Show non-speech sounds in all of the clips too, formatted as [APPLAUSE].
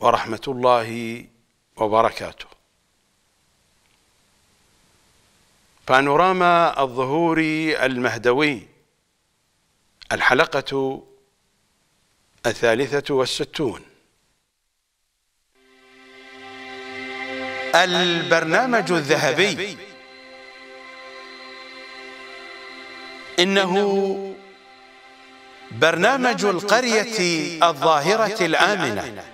ورحمة الله وبركاته بانوراما الظهور المهدوي الحلقة الثالثة والستون البرنامج الذهبي إنه برنامج القرية الظاهرة الآمنة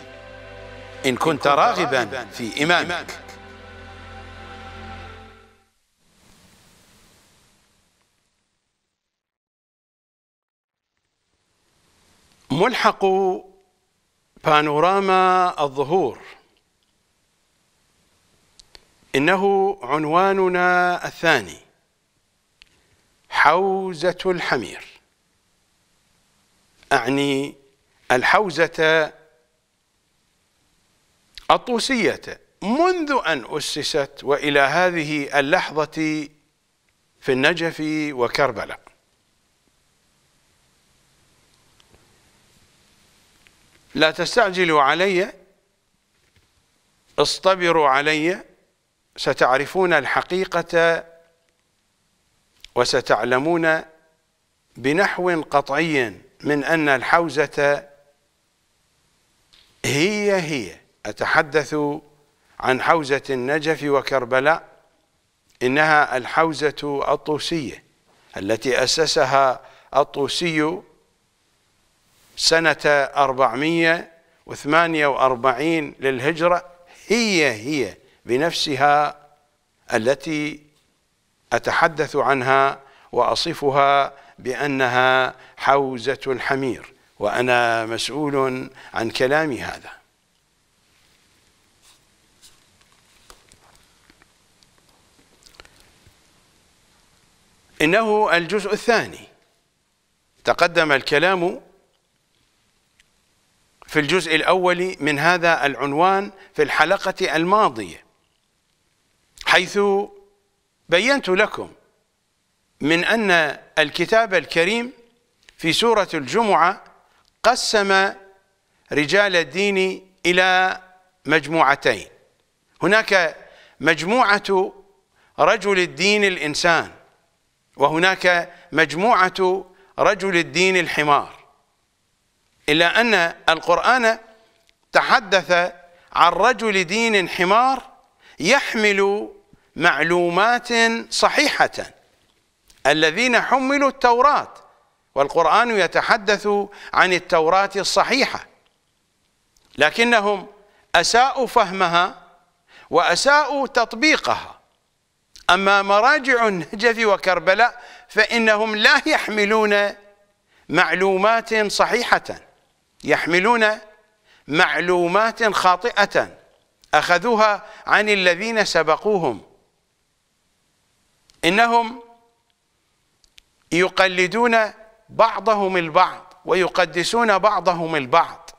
إن كنت راغبا في إمامك ملحق بانوراما الظهور إنه عنواننا الثاني حوزة الحمير أعني الحوزة الطوسية منذ أن أسست وإلى هذه اللحظة في النجف وكربلاء لا تستعجلوا علي اصطبروا علي ستعرفون الحقيقة وستعلمون بنحو قطعي من أن الحوزة هي هي أتحدث عن حوزة النجف وكربلاء إنها الحوزة الطوسية التي أسسها الطوسي سنة 448 للهجرة هي هي بنفسها التي أتحدث عنها وأصفها بأنها حوزة الحمير وأنا مسؤول عن كلامي هذا إنه الجزء الثاني تقدم الكلام في الجزء الأول من هذا العنوان في الحلقة الماضية حيث بينت لكم من أن الكتاب الكريم في سورة الجمعة قسم رجال الدين إلى مجموعتين هناك مجموعة رجل الدين الإنسان وهناك مجموعة رجل الدين الحمار إلا أن القرآن تحدث عن رجل دين حمار يحمل معلومات صحيحة الذين حملوا التوراة والقرآن يتحدث عن التوراة الصحيحة لكنهم أساءوا فهمها وأساءوا تطبيقها أما مراجع النجف وكربلاء فإنهم لا يحملون معلومات صحيحة يحملون معلومات خاطئة أخذوها عن الذين سبقوهم إنهم يقلدون بعضهم البعض ويقدسون بعضهم البعض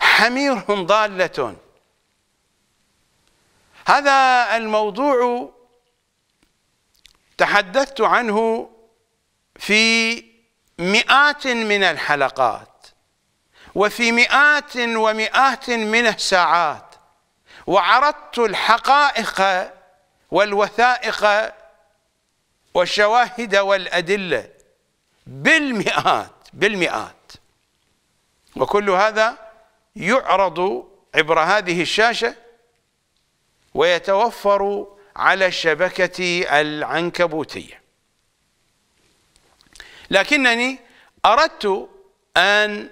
حمير ضالة هذا الموضوع تحدثت عنه في مئات من الحلقات وفي مئات ومئات من الساعات وعرضت الحقائق والوثائق والشواهد والأدلة بالمئات بالمئات وكل هذا يعرض عبر هذه الشاشة ويتوفر على الشبكة العنكبوتية لكنني أردت أن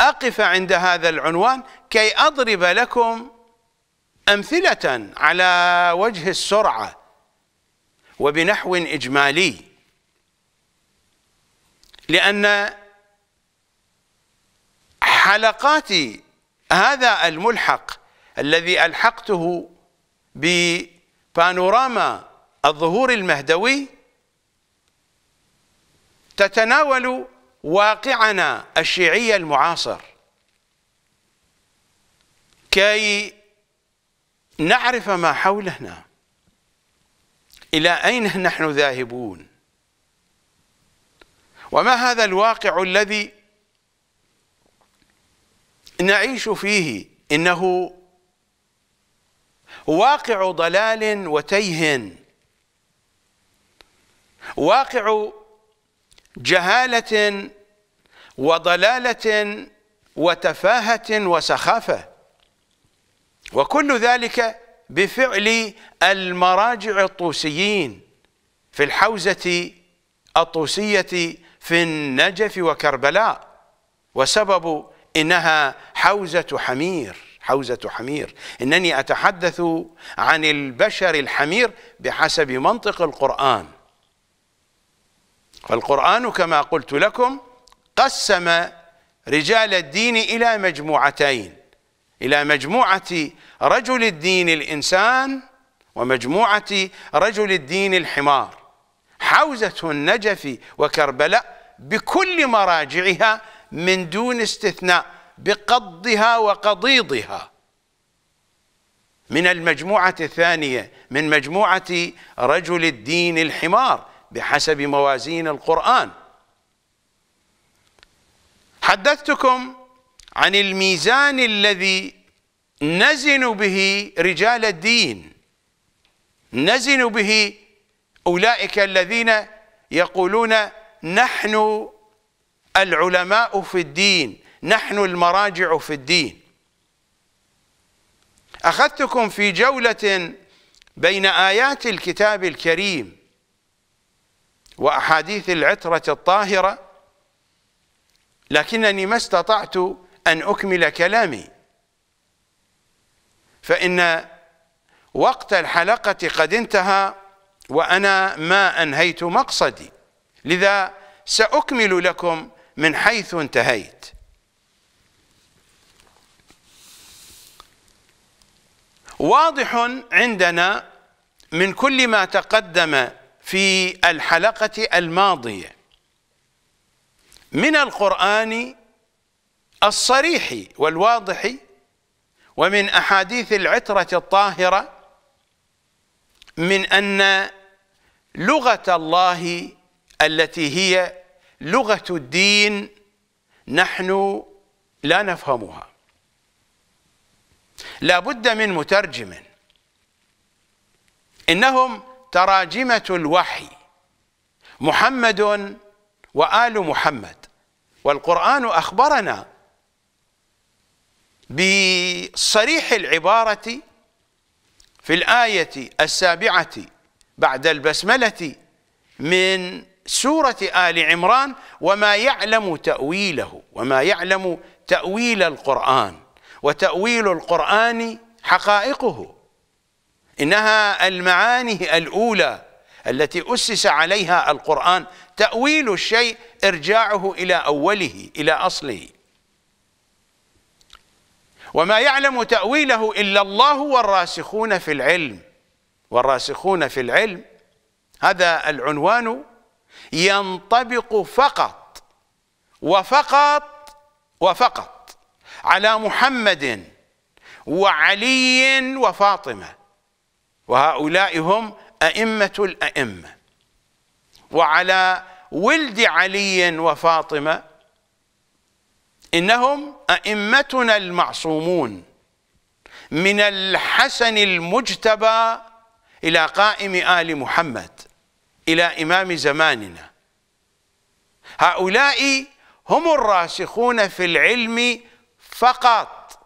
أقف عند هذا العنوان كي أضرب لكم أمثلة على وجه السرعة وبنحو إجمالي لأن حلقات هذا الملحق الذي ألحقته ببانوراما الظهور المهدوي تتناول واقعنا الشيعي المعاصر كي نعرف ما حولنا إلى أين نحن ذاهبون وما هذا الواقع الذي نعيش فيه إنه واقع ضلال وتيه واقع جهالة وضلالة وتفاهة وسخافة وكل ذلك بفعل المراجع الطوسيين في الحوزة الطوسية في النجف وكربلاء وسبب إنها حوزة حمير حوزة حمير إنني أتحدث عن البشر الحمير بحسب منطق القرآن فالقرآن كما قلت لكم قسم رجال الدين إلى مجموعتين إلى مجموعة رجل الدين الإنسان ومجموعة رجل الدين الحمار حوزة النجف وكربلاء بكل مراجعها من دون استثناء بقضها وقضيضها من المجموعة الثانية من مجموعة رجل الدين الحمار بحسب موازين القرآن حدثتكم عن الميزان الذي نزن به رجال الدين نزن به أولئك الذين يقولون نحن العلماء في الدين نحن المراجع في الدين أخذتكم في جولة بين آيات الكتاب الكريم وأحاديث العترة الطاهرة لكنني ما استطعت أن أكمل كلامي فإن وقت الحلقة قد انتهى وأنا ما أنهيت مقصدي لذا سأكمل لكم من حيث انتهيت واضح عندنا من كل ما تقدم في الحلقة الماضية من القرآن الصريح والواضح ومن أحاديث العترة الطاهرة من أن لغة الله التي هي لغة الدين نحن لا نفهمها لابد من مترجم إنهم تراجمة الوحي محمد وآل محمد والقرآن أخبرنا بصريح العبارة في الآية السابعة بعد البسملة من سورة آل عمران وما يعلم تأويله وما يعلم تأويل القرآن وتأويل القرآن حقائقه إنها المعاني الأولى التي أسس عليها القرآن تأويل الشيء إرجاعه إلى أوله إلى أصله وما يعلم تأويله إلا الله والراسخون في العلم والراسخون في العلم هذا العنوان ينطبق فقط وفقط وفقط على محمد وعلي وفاطمه وهؤلاء هم ائمه الائمه وعلى ولد علي وفاطمه انهم ائمتنا المعصومون من الحسن المجتبى الى قائم ال محمد الى امام زماننا هؤلاء هم الراسخون في العلم فقط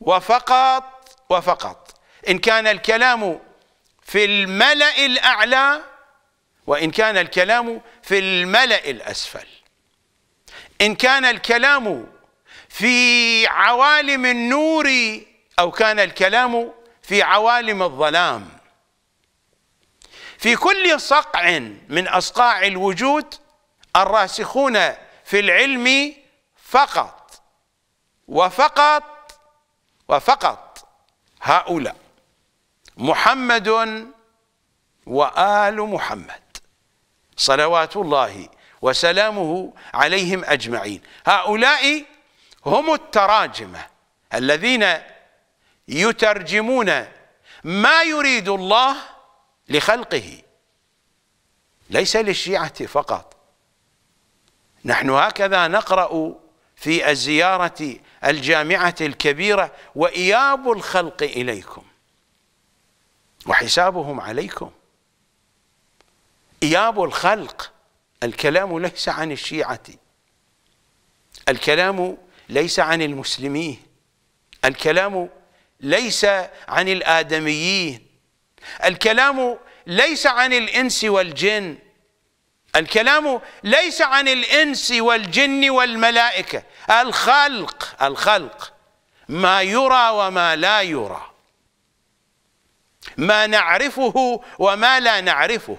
وفقط وفقط إن كان الكلام في الملأ الأعلى وإن كان الكلام في الملأ الأسفل إن كان الكلام في عوالم النور أو كان الكلام في عوالم الظلام في كل صقع من أصقاع الوجود الراسخون في العلم فقط وفقط وفقط هؤلاء محمد وآل محمد صلوات الله وسلامه عليهم أجمعين هؤلاء هم التراجمة الذين يترجمون ما يريد الله لخلقه ليس للشيعة فقط نحن هكذا نقرأ في الزيارة الجامعة الكبيرة وإياب الخلق إليكم وحسابهم عليكم إياب الخلق الكلام ليس عن الشيعة الكلام ليس عن المسلمين الكلام ليس عن الآدميين الكلام ليس عن الإنس والجن الكلام ليس عن الانس والجن والملائكه الخلق الخلق ما يرى وما لا يرى ما نعرفه وما لا نعرفه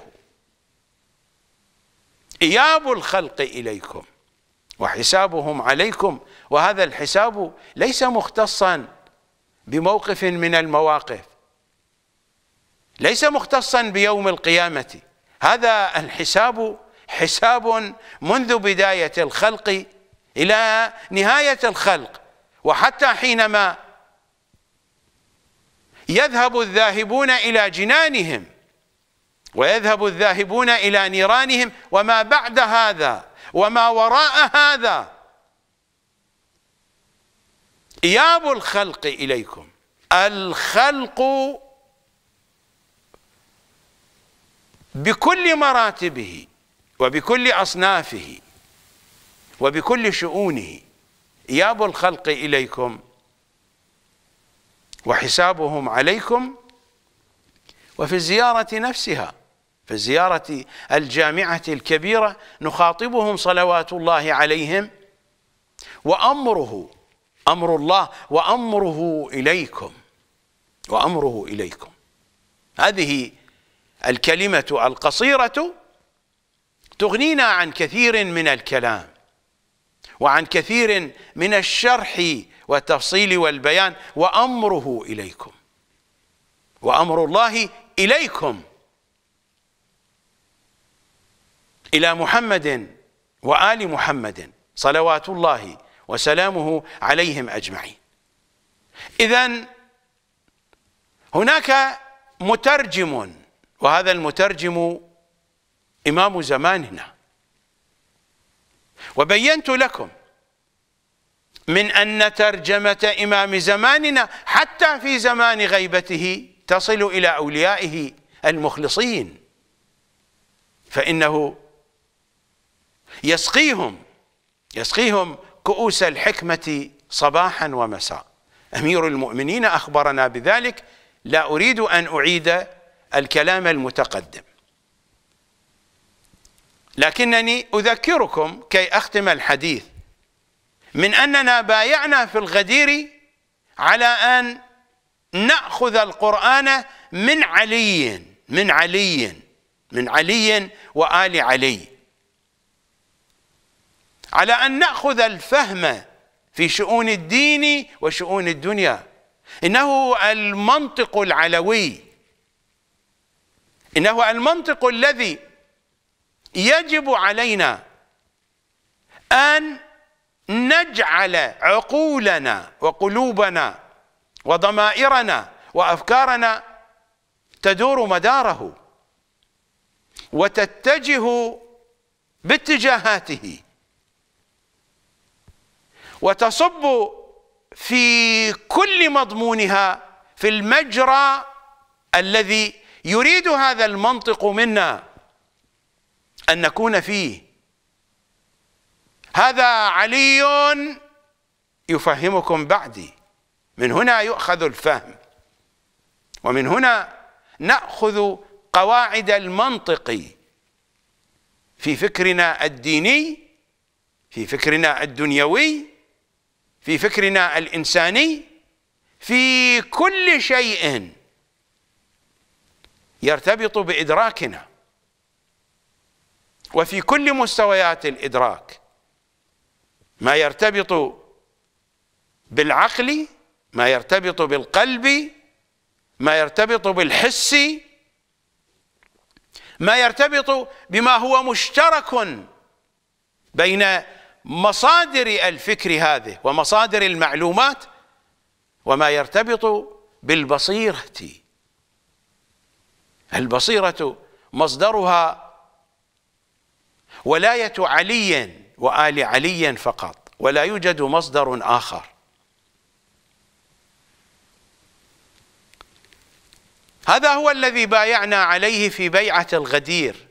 اياب الخلق اليكم وحسابهم عليكم وهذا الحساب ليس مختصا بموقف من المواقف ليس مختصا بيوم القيامه هذا الحساب حساب منذ بداية الخلق إلى نهاية الخلق وحتى حينما يذهب الذاهبون إلى جنانهم ويذهب الذاهبون إلى نيرانهم وما بعد هذا وما وراء هذا إياب الخلق إليكم الخلق بكل مراتبه وبكل أصنافه وبكل شؤونه إياب الخلق إليكم وحسابهم عليكم وفي الزيارة نفسها في الزيارة الجامعة الكبيرة نخاطبهم صلوات الله عليهم وأمره أمر الله وأمره إليكم وأمره إليكم هذه الكلمة القصيرة تغنينا عن كثير من الكلام وعن كثير من الشرح والتفصيل والبيان وأمره إليكم وأمر الله إليكم إلى محمد وآل محمد صلوات الله وسلامه عليهم أجمعين إذا هناك مترجم وهذا المترجم إمام زماننا وبينت لكم من أن ترجمة إمام زماننا حتى في زمان غيبته تصل إلى أوليائه المخلصين فإنه يسقيهم يسقيهم كؤوس الحكمة صباحا ومساء أمير المؤمنين أخبرنا بذلك لا أريد أن أعيد الكلام المتقدم لكنني أذكركم كي أختم الحديث من أننا بايعنا في الغدير على أن نأخذ القرآن من علي من علي من علي وآل علي على أن نأخذ الفهم في شؤون الدين وشؤون الدنيا إنه المنطق العلوي إنه المنطق الذي يجب علينا أن نجعل عقولنا وقلوبنا وضمائرنا وأفكارنا تدور مداره وتتجه باتجاهاته وتصب في كل مضمونها في المجرى الذي يريد هذا المنطق منا أن نكون فيه هذا علي يفهمكم بعدي من هنا يؤخذ الفهم ومن هنا نأخذ قواعد المنطق في فكرنا الديني في فكرنا الدنيوي في فكرنا الإنساني في كل شيء يرتبط بإدراكنا وفي كل مستويات الإدراك ما يرتبط بالعقل ما يرتبط بالقلب ما يرتبط بالحس ما يرتبط بما هو مشترك بين مصادر الفكر هذه ومصادر المعلومات وما يرتبط بالبصيرة البصيرة مصدرها ولاية علي وآل علي فقط ولا يوجد مصدر آخر هذا هو الذي بايعنا عليه في بيعة الغدير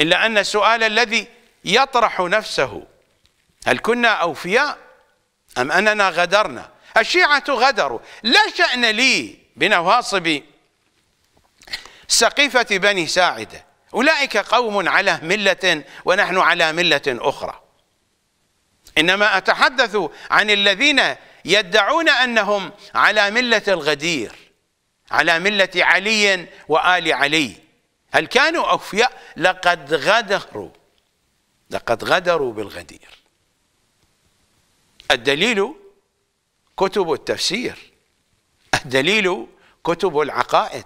إلا أن السؤال الذي يطرح نفسه هل كنا أوفياء أم أننا غدرنا الشيعة غدروا لا شأن لي بنواصب سقيفة بني ساعده أولئك قوم على ملة ونحن على ملة أخرى إنما أتحدث عن الذين يدعون أنهم على ملة الغدير على ملة علي وآل علي هل كانوا أوفياء لقد غدروا لقد غدروا بالغدير الدليل كتب التفسير الدليل كتب العقائد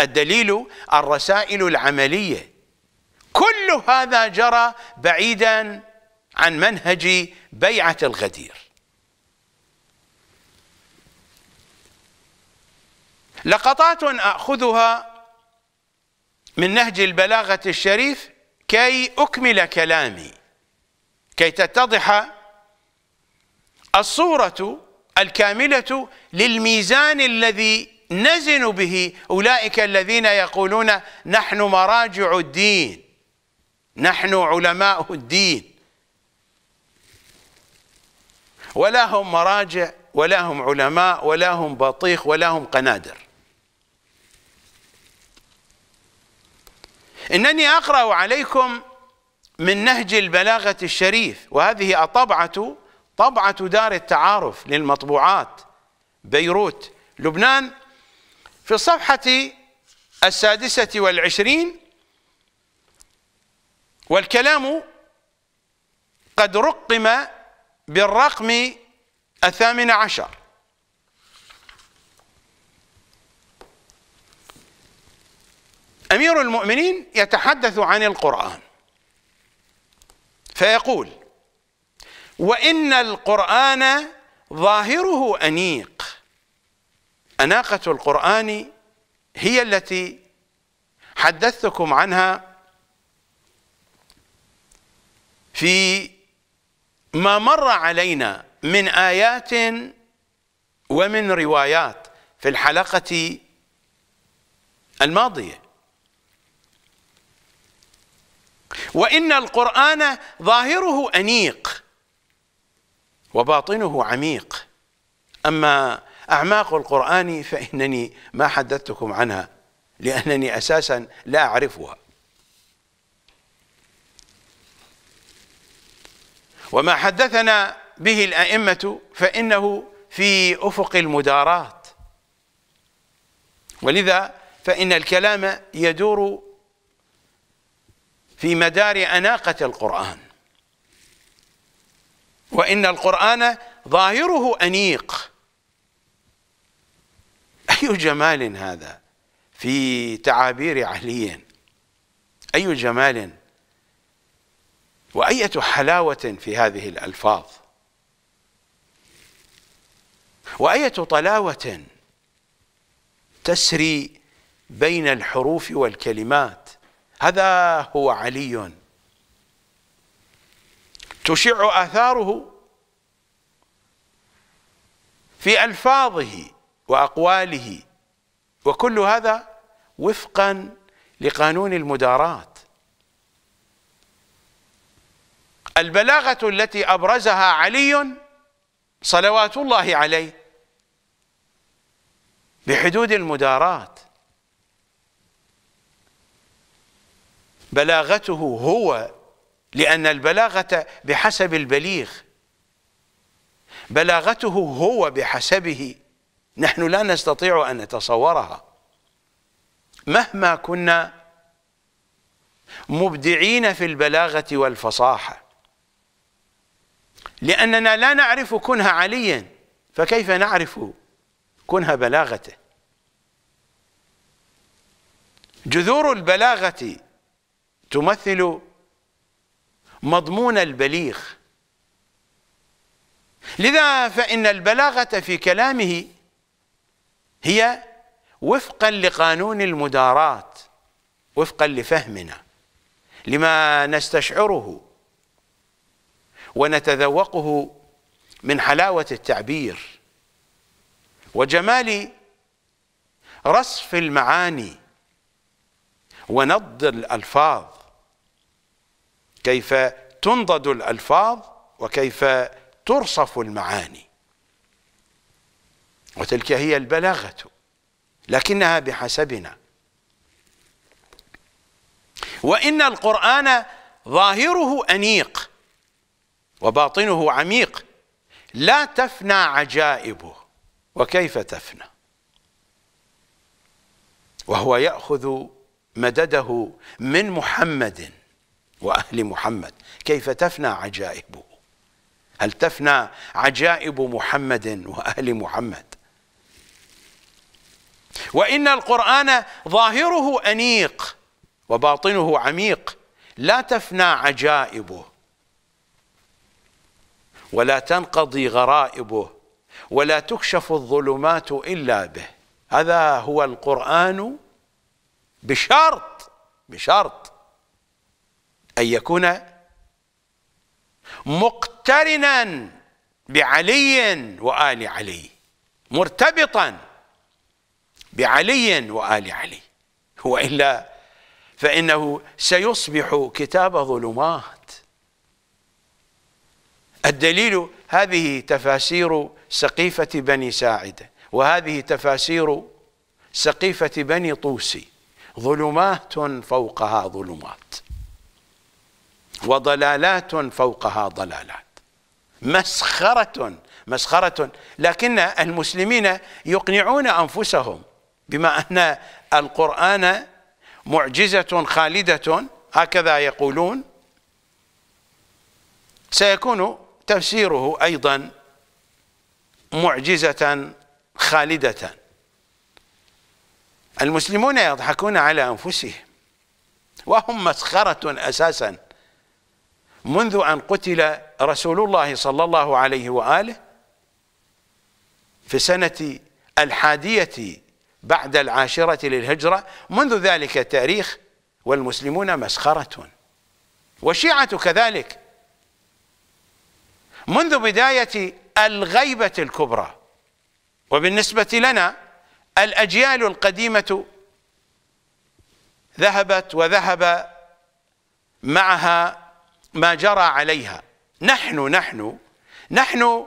الدليل الرسائل العملية كل هذا جرى بعيدا عن منهج بيعة الغدير لقطات أخذها من نهج البلاغة الشريف كي أكمل كلامي كي تتضح الصورة الكاملة للميزان الذي نزن به أولئك الذين يقولون نحن مراجع الدين نحن علماء الدين ولا هم مراجع ولا هم علماء ولا هم بطيخ ولا هم قنادر إنني أقرأ عليكم من نهج البلاغة الشريف وهذه الطبعة طبعة دار التعارف للمطبوعات بيروت لبنان في الصفحة السادسة والعشرين والكلام قد رقم بالرقم الثامن عشر أمير المؤمنين يتحدث عن القرآن فيقول وإن القرآن ظاهره أنيق أناقة القرآن هي التي حدثتكم عنها في ما مر علينا من آيات ومن روايات في الحلقة الماضية وإن القرآن ظاهره أنيق وباطنه عميق أما أعماق القرآن فإنني ما حدثتكم عنها لأنني أساسا لا أعرفها وما حدثنا به الأئمة فإنه في أفق المدارات ولذا فإن الكلام يدور في مدار أناقة القرآن وإن القرآن ظاهره أنيق أي جمال هذا في تعابير علي أي جمال وأية حلاوة في هذه الألفاظ وأية طلاوة تسري بين الحروف والكلمات هذا هو علي تشع آثاره في ألفاظه واقواله وكل هذا وفقا لقانون المدارات البلاغه التي ابرزها علي صلوات الله عليه بحدود المدارات بلاغته هو لأن البلاغة بحسب البليغ بلاغته هو بحسبه نحن لا نستطيع أن نتصورها مهما كنا مبدعين في البلاغة والفصاحة لأننا لا نعرف كنه عليا فكيف نعرف كنه بلاغته جذور البلاغة تمثل مضمون البليغ لذا فإن البلاغة في كلامه هي وفقا لقانون المداراة وفقا لفهمنا لما نستشعره ونتذوقه من حلاوة التعبير وجمال رصف المعاني ونض الألفاظ كيف تنضد الألفاظ وكيف ترصف المعاني وتلك هي البلاغة لكنها بحسبنا وإن القرآن ظاهره أنيق وباطنه عميق لا تفنى عجائبه وكيف تفنى وهو يأخذ مدده من محمد وأهل محمد كيف تفنى عجائبه هل تفنى عجائب محمد وأهل محمد وإن القرآن ظاهره أنيق وباطنه عميق لا تفنى عجائبه ولا تنقضي غرائبه ولا تكشف الظلمات إلا به هذا هو القرآن بشرط بشرط أن يكون مقترنا بعلي وآل علي مرتبطا بعلي وآل علي وإلا فإنه سيصبح كتاب ظلمات الدليل هذه تفاسير سقيفة بني ساعدة وهذه تفاسير سقيفة بني طوسي ظلمات فوقها ظلمات وضلالات فوقها ضلالات مسخرة مسخرة لكن المسلمين يقنعون أنفسهم بما أن القرآن معجزة خالدة هكذا يقولون سيكون تفسيره أيضا معجزة خالدة المسلمون يضحكون على أنفسهم وهم مسخرة أساسا منذ أن قتل رسول الله صلى الله عليه وآله في سنة الحادية بعد العاشرة للهجرة منذ ذلك التاريخ والمسلمون مسخرة والشيعة كذلك منذ بداية الغيبة الكبرى وبالنسبة لنا الأجيال القديمة ذهبت وذهب معها ما جرى عليها نحن نحن نحن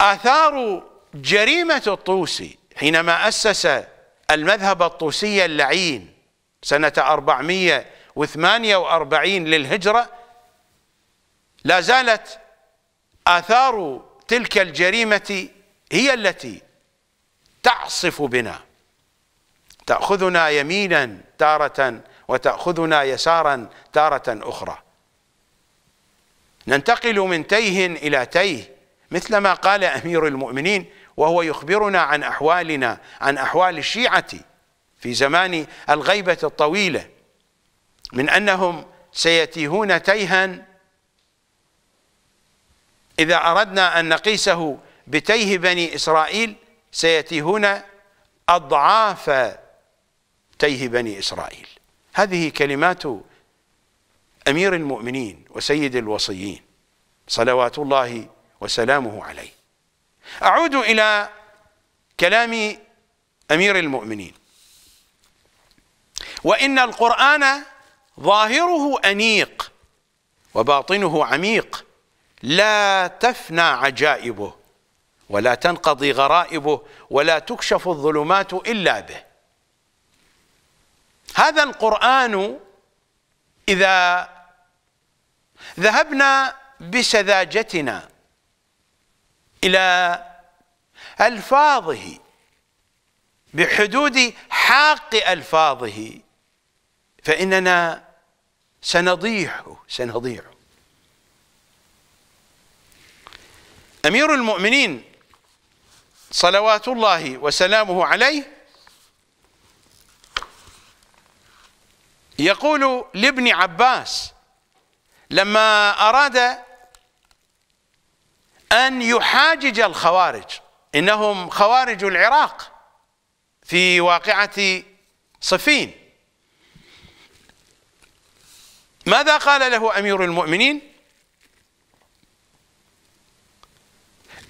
آثار جريمة الطوسي حينما أسس المذهب الطوسي اللعين سنة 448 للهجرة لا زالت آثار تلك الجريمة هي التي تعصف بنا تأخذنا يمينا تارة وتأخذنا يسارا تارة أخرى ننتقل من تيه إلى تيه مثلما قال امير المؤمنين وهو يخبرنا عن احوالنا عن احوال الشيعه في زمان الغيبه الطويله من انهم سيتيهون تيها اذا اردنا ان نقيسه بتيه بني اسرائيل سيتيهون اضعاف تيه بني اسرائيل هذه كلمات امير المؤمنين وسيد الوصيين صلوات الله وسلامه عليه أعود إلى كلام أمير المؤمنين وإن القرآن ظاهره أنيق وباطنه عميق لا تفنى عجائبه ولا تنقضي غرائبه ولا تكشف الظلمات إلا به هذا القرآن إذا ذهبنا بسذاجتنا إلى ألفاظه بحدود حاق ألفاظه فإننا سنضيع سنضيع أمير المؤمنين صلوات الله وسلامه عليه يقول لابن عباس لما أراد أن يحاجج الخوارج إنهم خوارج العراق في واقعة صفين ماذا قال له أمير المؤمنين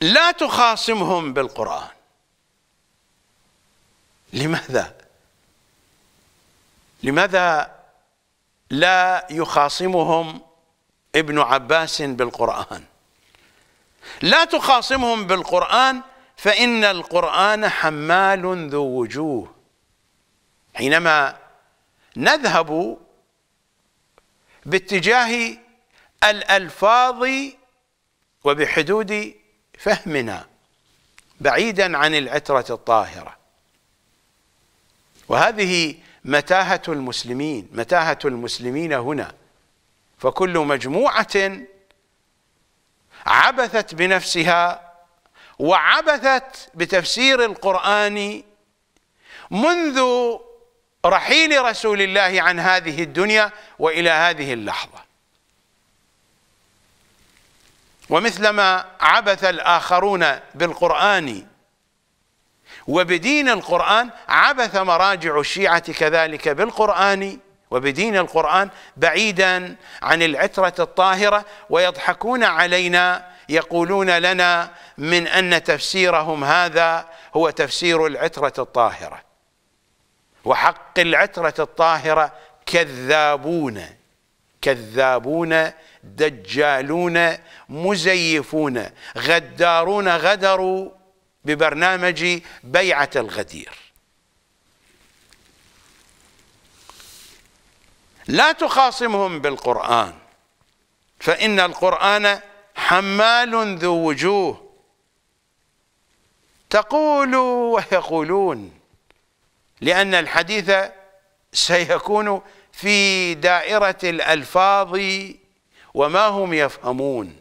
لا تخاصمهم بالقرآن لماذا لماذا لا يخاصمهم ابن عباس بالقرآن لا تخاصمهم بالقرآن فإن القرآن حمال ذو وجوه حينما نذهب باتجاه الألفاظ وبحدود فهمنا بعيدا عن العترة الطاهرة وهذه متاهة المسلمين متاهة المسلمين هنا فكل مجموعة عبثت بنفسها وعبثت بتفسير القرآن منذ رحيل رسول الله عن هذه الدنيا والى هذه اللحظه ومثلما عبث الاخرون بالقران وبدين القران عبث مراجع الشيعه كذلك بالقران وبدين القرآن بعيدا عن العترة الطاهرة ويضحكون علينا يقولون لنا من أن تفسيرهم هذا هو تفسير العترة الطاهرة وحق العترة الطاهرة كذابون كذابون دجالون مزيفون غدارون غدروا ببرنامج بيعة الغدير لا تخاصمهم بالقرآن فإن القرآن حمال ذو وجوه تقول ويقولون لأن الحديث سيكون في دائرة الألفاظ وما هم يفهمون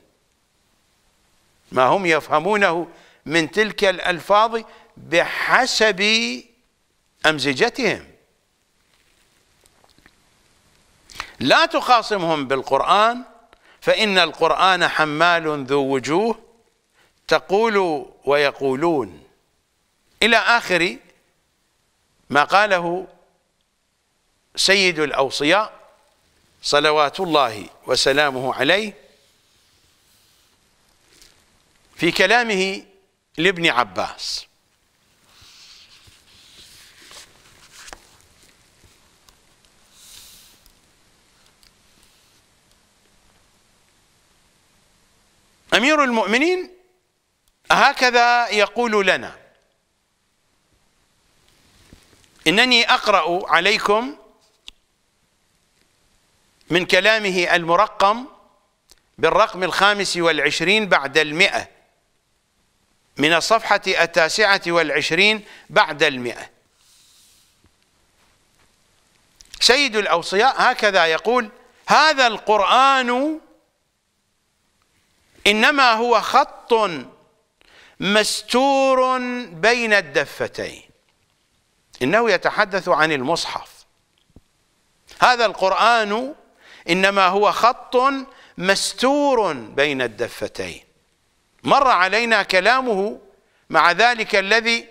ما هم يفهمونه من تلك الألفاظ بحسب أمزجتهم لا تخاصمهم بالقرآن فإن القرآن حمال ذو وجوه تقول ويقولون إلى آخر ما قاله سيد الأوصياء صلوات الله وسلامه عليه في كلامه لابن عباس أمير المؤمنين هكذا يقول لنا إنني أقرأ عليكم من كلامه المرقم بالرقم الخامس والعشرين بعد المئة من الصفحة التاسعة والعشرين بعد المئة سيد الأوصياء هكذا يقول هذا القرآن إنما هو خط مستور بين الدفتين إنه يتحدث عن المصحف هذا القرآن إنما هو خط مستور بين الدفتين مر علينا كلامه مع ذلك الذي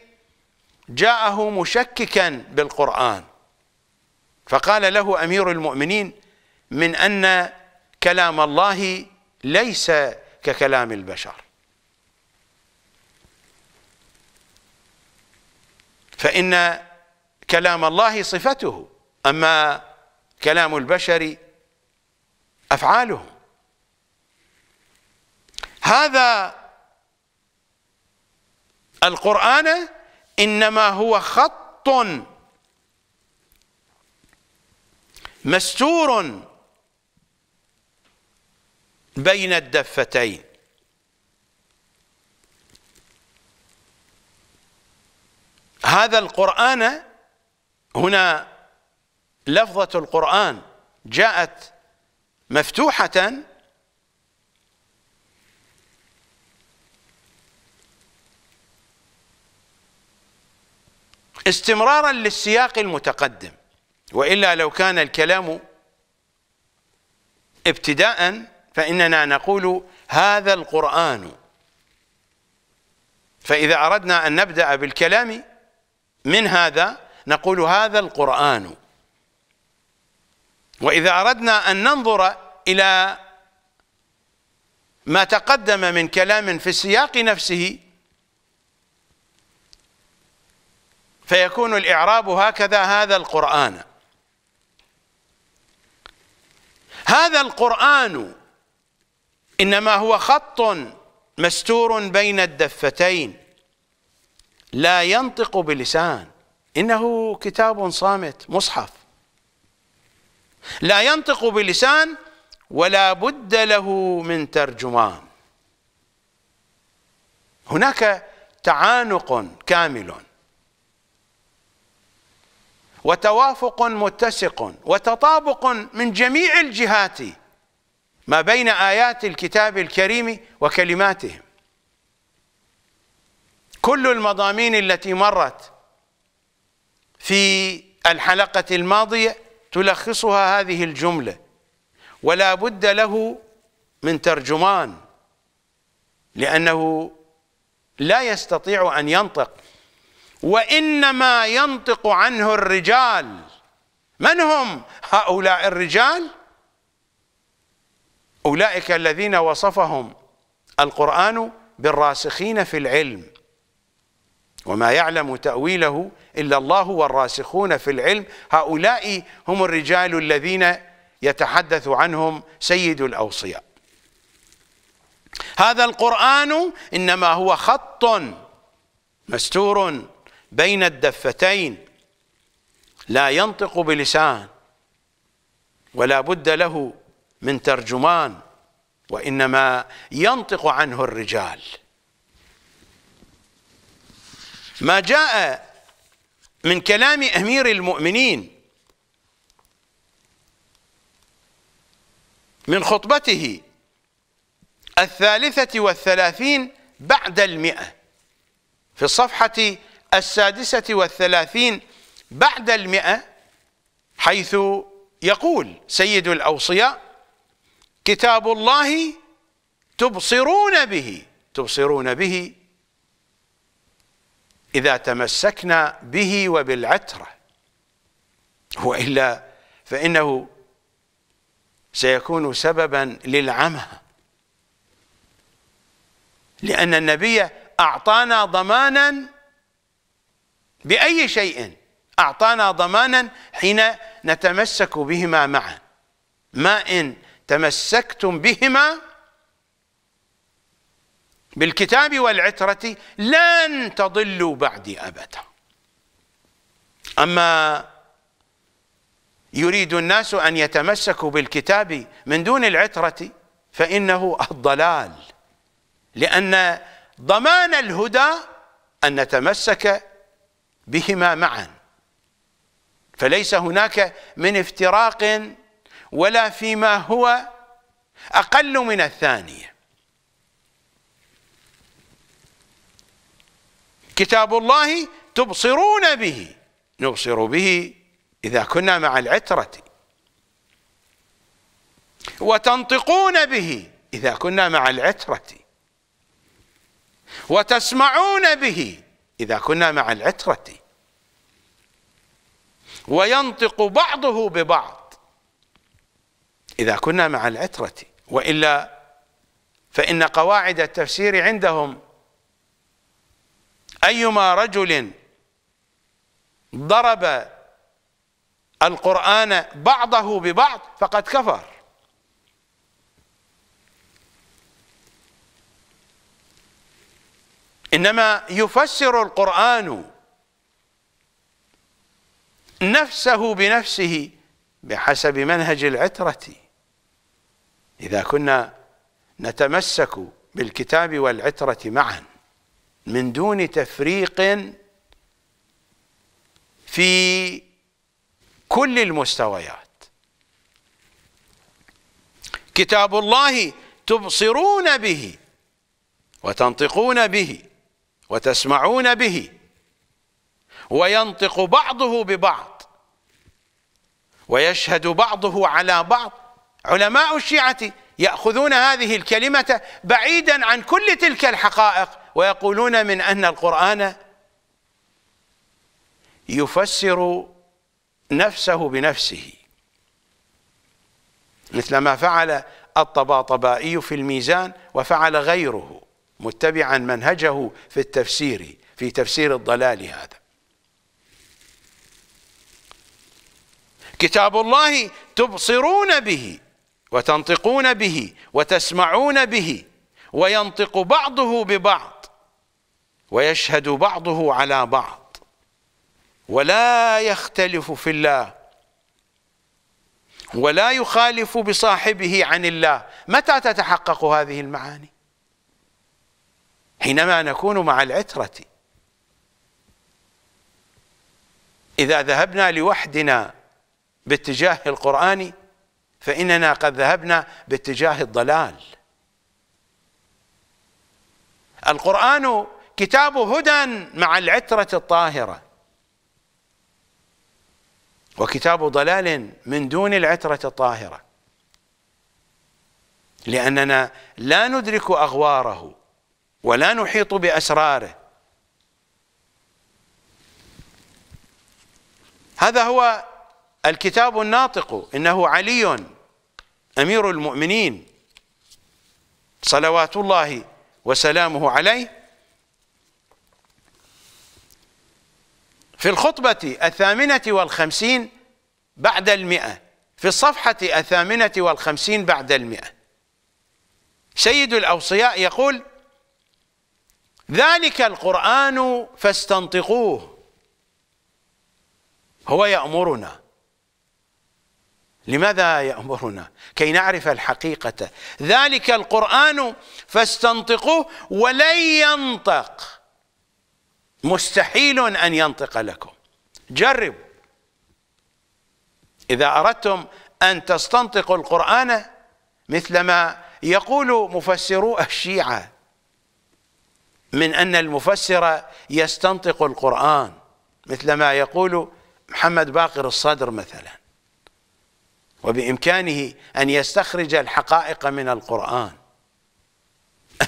جاءه مشككا بالقرآن فقال له أمير المؤمنين من أن كلام الله ليس ككلام البشر فإن كلام الله صفته أما كلام البشر أفعالهم هذا القرآن إنما هو خط مستور بين الدفتين هذا القرآن هنا لفظة القرآن جاءت مفتوحة استمرارا للسياق المتقدم وإلا لو كان الكلام ابتداءً فإننا نقول هذا القرآن فإذا أردنا أن نبدأ بالكلام من هذا نقول هذا القرآن وإذا أردنا أن ننظر إلى ما تقدم من كلام في السياق نفسه فيكون الإعراب هكذا هذا القرآن هذا القرآن إنما هو خط مستور بين الدفتين لا ينطق بلسان إنه كتاب صامت مصحف لا ينطق بلسان ولا بد له من ترجمان هناك تعانق كامل وتوافق متسق وتطابق من جميع الجهات ما بين آيات الكتاب الكريم وكلماتهم كل المضامين التي مرت في الحلقة الماضية تلخصها هذه الجملة ولا بد له من ترجمان لأنه لا يستطيع أن ينطق وإنما ينطق عنه الرجال من هم هؤلاء الرجال أولئك الذين وصفهم القرآن بالراسخين في العلم وما يعلم تأويله إلا الله والراسخون في العلم هؤلاء هم الرجال الذين يتحدث عنهم سيد الأوصياء هذا القرآن إنما هو خط مستور بين الدفتين لا ينطق بلسان ولا بد له من ترجمان وإنما ينطق عنه الرجال ما جاء من كلام أمير المؤمنين من خطبته الثالثة والثلاثين بعد المئة في الصفحة السادسة والثلاثين بعد المئة حيث يقول سيد الأوصياء كتاب الله تبصرون به تبصرون به إذا تمسكنا به وبالعترة وإلا فإنه سيكون سببا للعمى لأن النبي أعطانا ضمانا بأي شيء أعطانا ضمانا حين نتمسك بهما معا ما إن تمسكتم بهما بالكتاب والعترة لن تضلوا بعدي أبدا أما يريد الناس أن يتمسكوا بالكتاب من دون العترة فإنه الضلال لأن ضمان الهدى أن نتمسك بهما معا فليس هناك من افتراق ولا فيما هو أقل من الثانية كتاب الله تبصرون به نبصر به إذا كنا مع العترة وتنطقون به إذا كنا مع العترة وتسمعون به إذا كنا مع العترة وينطق بعضه ببعض إذا كنا مع العترة وإلا فإن قواعد التفسير عندهم أيما رجل ضرب القرآن بعضه ببعض فقد كفر إنما يفسر القرآن نفسه بنفسه بحسب منهج العترة إذا كنا نتمسك بالكتاب والعترة معا من دون تفريق في كل المستويات كتاب الله تبصرون به وتنطقون به وتسمعون به وينطق بعضه ببعض ويشهد بعضه على بعض علماء الشيعة يأخذون هذه الكلمة بعيدا عن كل تلك الحقائق ويقولون من أن القرآن يفسر نفسه بنفسه مثل ما فعل الطباطبائي في الميزان وفعل غيره متبعا منهجه في التفسير في تفسير الضلال هذا كتاب الله تبصرون به وتنطقون به وتسمعون به وينطق بعضه ببعض ويشهد بعضه على بعض ولا يختلف في الله ولا يخالف بصاحبه عن الله متى تتحقق هذه المعاني حينما نكون مع العترة إذا ذهبنا لوحدنا باتجاه القرآن فإننا قد ذهبنا باتجاه الضلال القرآن كتاب هدى مع العترة الطاهرة وكتاب ضلال من دون العترة الطاهرة لأننا لا ندرك أغواره ولا نحيط بأسراره هذا هو الكتاب الناطق إنه علي أمير المؤمنين صلوات الله وسلامه عليه في الخطبة الثامنة والخمسين بعد المئة في الصفحة الثامنة والخمسين بعد المئة سيد الأوصياء يقول ذلك القرآن فاستنطقوه هو يأمرنا لماذا يأمرنا كي نعرف الحقيقة ذلك القرآن فاستنطقوه ولن ينطق مستحيل أن ينطق لكم جربوا إذا أردتم أن تستنطقوا القرآن مثلما يقول مفسرو الشيعة من أن المفسر يستنطق القرآن مثلما يقول محمد باقر الصدر مثلا وبإمكانه أن يستخرج الحقائق من القرآن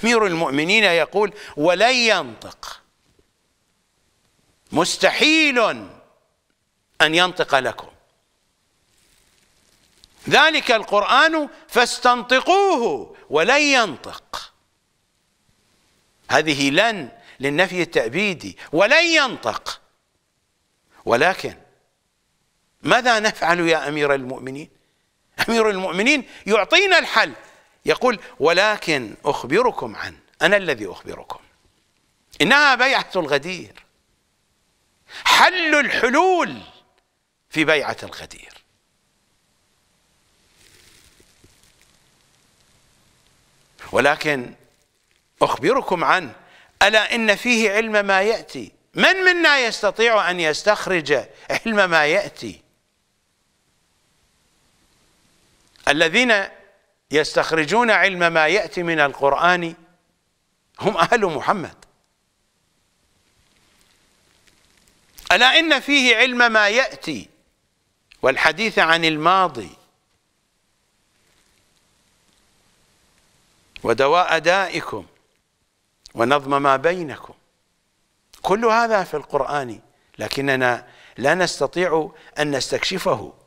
أمير المؤمنين يقول ولن ينطق مستحيل أن ينطق لكم ذلك القرآن فاستنطقوه ولن ينطق هذه لن للنفي التأبيدي ولن ينطق ولكن ماذا نفعل يا أمير المؤمنين أمير المؤمنين يعطينا الحل يقول ولكن أخبركم عن أنا الذي أخبركم إنها بيعة الغدير حل الحلول في بيعة الغدير ولكن أخبركم عن ألا إن فيه علم ما يأتي من منا يستطيع أن يستخرج علم ما يأتي الذين يستخرجون علم ما يأتي من القرآن هم أهل محمد ألا إن فيه علم ما يأتي والحديث عن الماضي ودواء دائكم ونظم ما بينكم كل هذا في القرآن لكننا لا نستطيع أن نستكشفه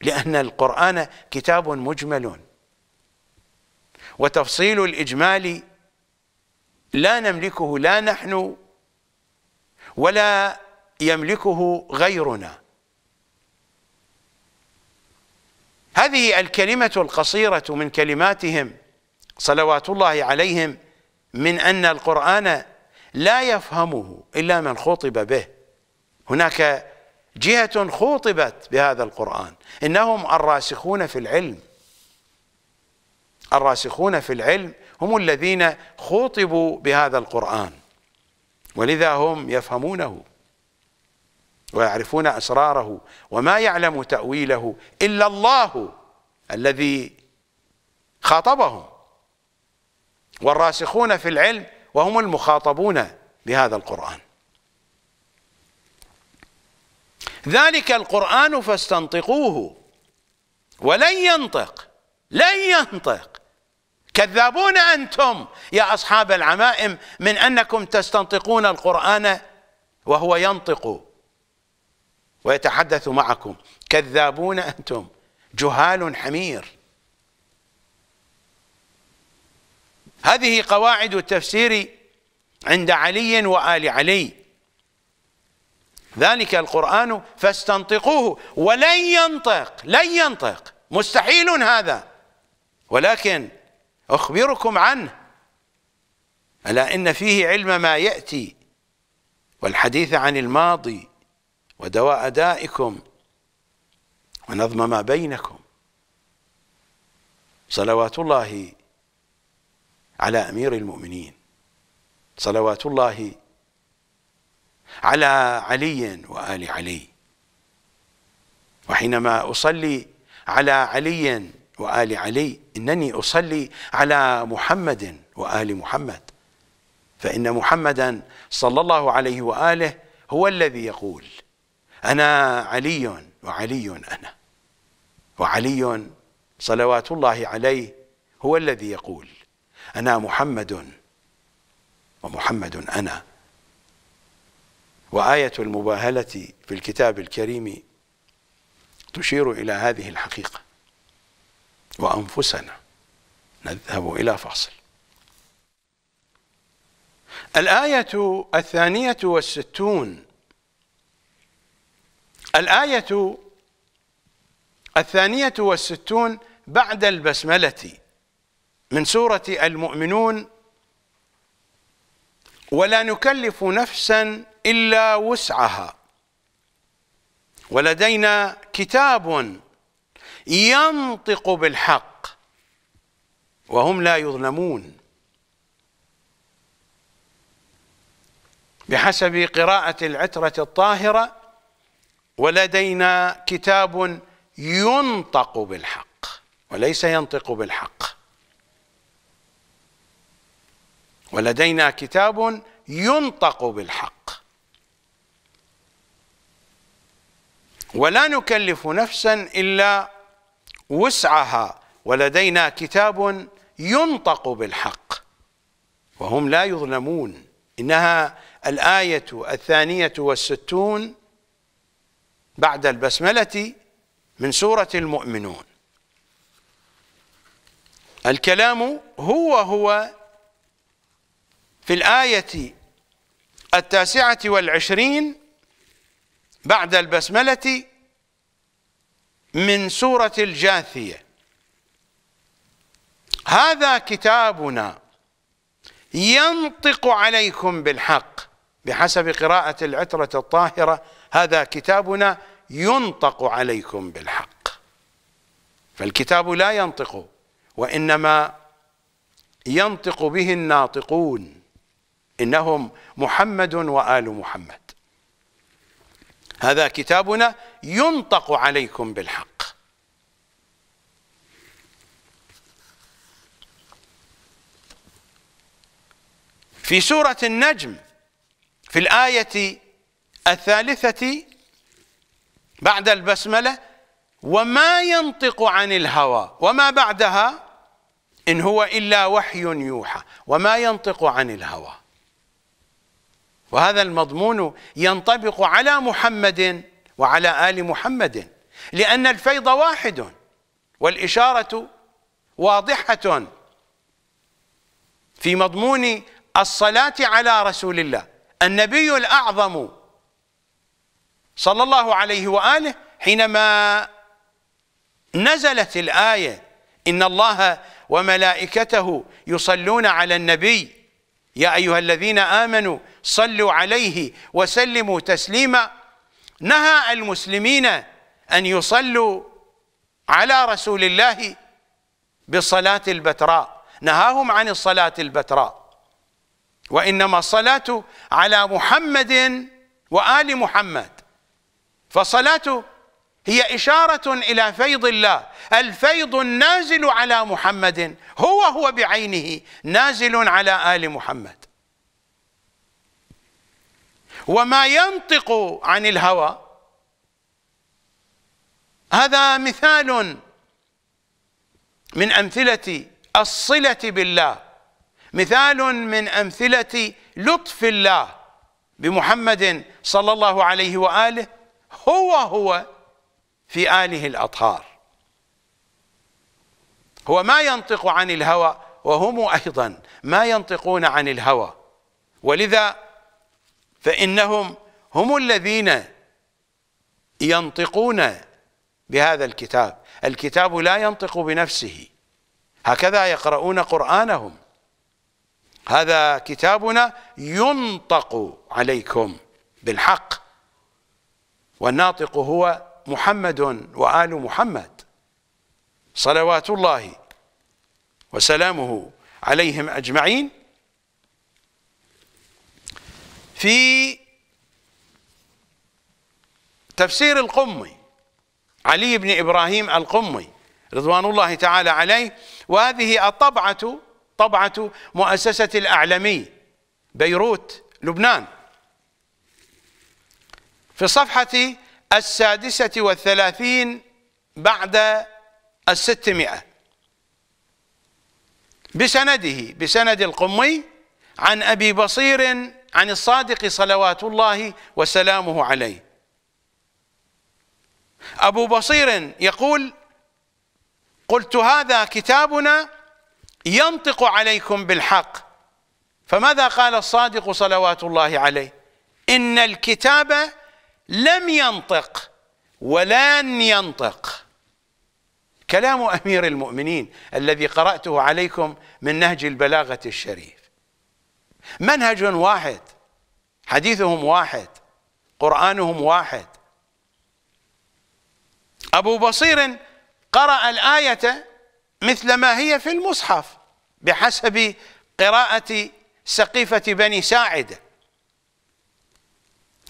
لأن القرآن كتاب مجمل وتفصيل الإجمال لا نملكه لا نحن ولا يملكه غيرنا هذه الكلمة القصيرة من كلماتهم صلوات الله عليهم من أن القرآن لا يفهمه إلا من خطب به هناك جهة خوطبت بهذا القرآن إنهم الراسخون في العلم الراسخون في العلم هم الذين خوطبوا بهذا القرآن ولذا هم يفهمونه ويعرفون أسراره وما يعلم تأويله إلا الله الذي خاطبهم والراسخون في العلم وهم المخاطبون بهذا القرآن ذلك القرآن فاستنطقوه ولن ينطق لن ينطق كذابون أنتم يا أصحاب العمائم من أنكم تستنطقون القرآن وهو ينطق ويتحدث معكم كذابون أنتم جهال حمير هذه قواعد التفسير عند علي وآل علي ذلك القرآن فاستنطقوه ولن ينطق لن ينطق مستحيل هذا ولكن أخبركم عنه ألا إن فيه علم ما يأتي والحديث عن الماضي ودواء دائكم ونظم ما بينكم صلوات الله على أمير المؤمنين صلوات الله على علي وآل علي وحينما أصلي على علي وآل علي إنني أصلي على محمد وآل محمد فإن محمدا صلى الله عليه وآله هو الذي يقول أنا علي وعلي أنا وعلي صلوات الله عليه هو الذي يقول أنا محمد ومحمد أنا وآية المباهلة في الكتاب الكريم تشير إلى هذه الحقيقة وأنفسنا نذهب إلى فاصل الآية الثانية والستون الآية الثانية والستون بعد البسملة من سورة المؤمنون ولا نكلف نفسا إلا وسعها ولدينا كتاب ينطق بالحق وهم لا يظلمون بحسب قراءة العترة الطاهرة ولدينا كتاب ينطق بالحق وليس ينطق بالحق ولدينا كتاب ينطق بالحق ولا نكلف نفسا إلا وسعها ولدينا كتاب ينطق بالحق وهم لا يظلمون إنها الآية الثانية والستون بعد البسملة من سورة المؤمنون الكلام هو هو في الآية التاسعة والعشرين بعد البسملة من سورة الجاثية هذا كتابنا ينطق عليكم بالحق بحسب قراءة العترة الطاهرة هذا كتابنا ينطق عليكم بالحق فالكتاب لا ينطق وإنما ينطق به الناطقون إنهم محمد وآل محمد هذا كتابنا ينطق عليكم بالحق في سورة النجم في الآية الثالثة بعد البسملة وما ينطق عن الهوى وما بعدها إن هو إلا وحي يوحى وما ينطق عن الهوى وهذا المضمون ينطبق على محمد وعلى آل محمد لأن الفيض واحد والإشارة واضحة في مضمون الصلاة على رسول الله النبي الأعظم صلى الله عليه وآله حينما نزلت الآية إن الله وملائكته يصلون على النبي يا أيها الذين آمنوا صلوا عليه وسلموا تسليما نهى المسلمين أن يصلوا على رسول الله بالصلاة البتراء نهاهم عن الصلاة البتراء وإنما الصلاة على محمد وآل محمد فصلاة هي إشارة إلى فيض الله الفيض النازل على محمد هو هو بعينه نازل على آل محمد وما ينطق عن الهوى هذا مثال من أمثلة الصلة بالله مثال من أمثلة لطف الله بمحمد صلى الله عليه وآله هو هو في آله الأطهار هو ما ينطق عن الهوى وهم أيضا ما ينطقون عن الهوى ولذا فإنهم هم الذين ينطقون بهذا الكتاب الكتاب لا ينطق بنفسه هكذا يقرؤون قرآنهم هذا كتابنا ينطق عليكم بالحق والناطق هو محمد وآل محمد صلوات الله وسلامه عليهم أجمعين في تفسير القمي علي بن إبراهيم القمي رضوان الله تعالى عليه وهذه الطبعة طبعة مؤسسة الأعلمي بيروت لبنان في صفحة السادسة والثلاثين بعد الستمائة بسنده بسند القمي عن أبي بصير عن الصادق صلوات الله وسلامه عليه أبو بصير يقول قلت هذا كتابنا ينطق عليكم بالحق فماذا قال الصادق صلوات الله عليه إن الكتاب لم ينطق ولن ينطق كلام امير المؤمنين الذي قراته عليكم من نهج البلاغه الشريف منهج واحد حديثهم واحد قرانهم واحد ابو بصير قرا الايه مثل ما هي في المصحف بحسب قراءه سقيفه بني ساعده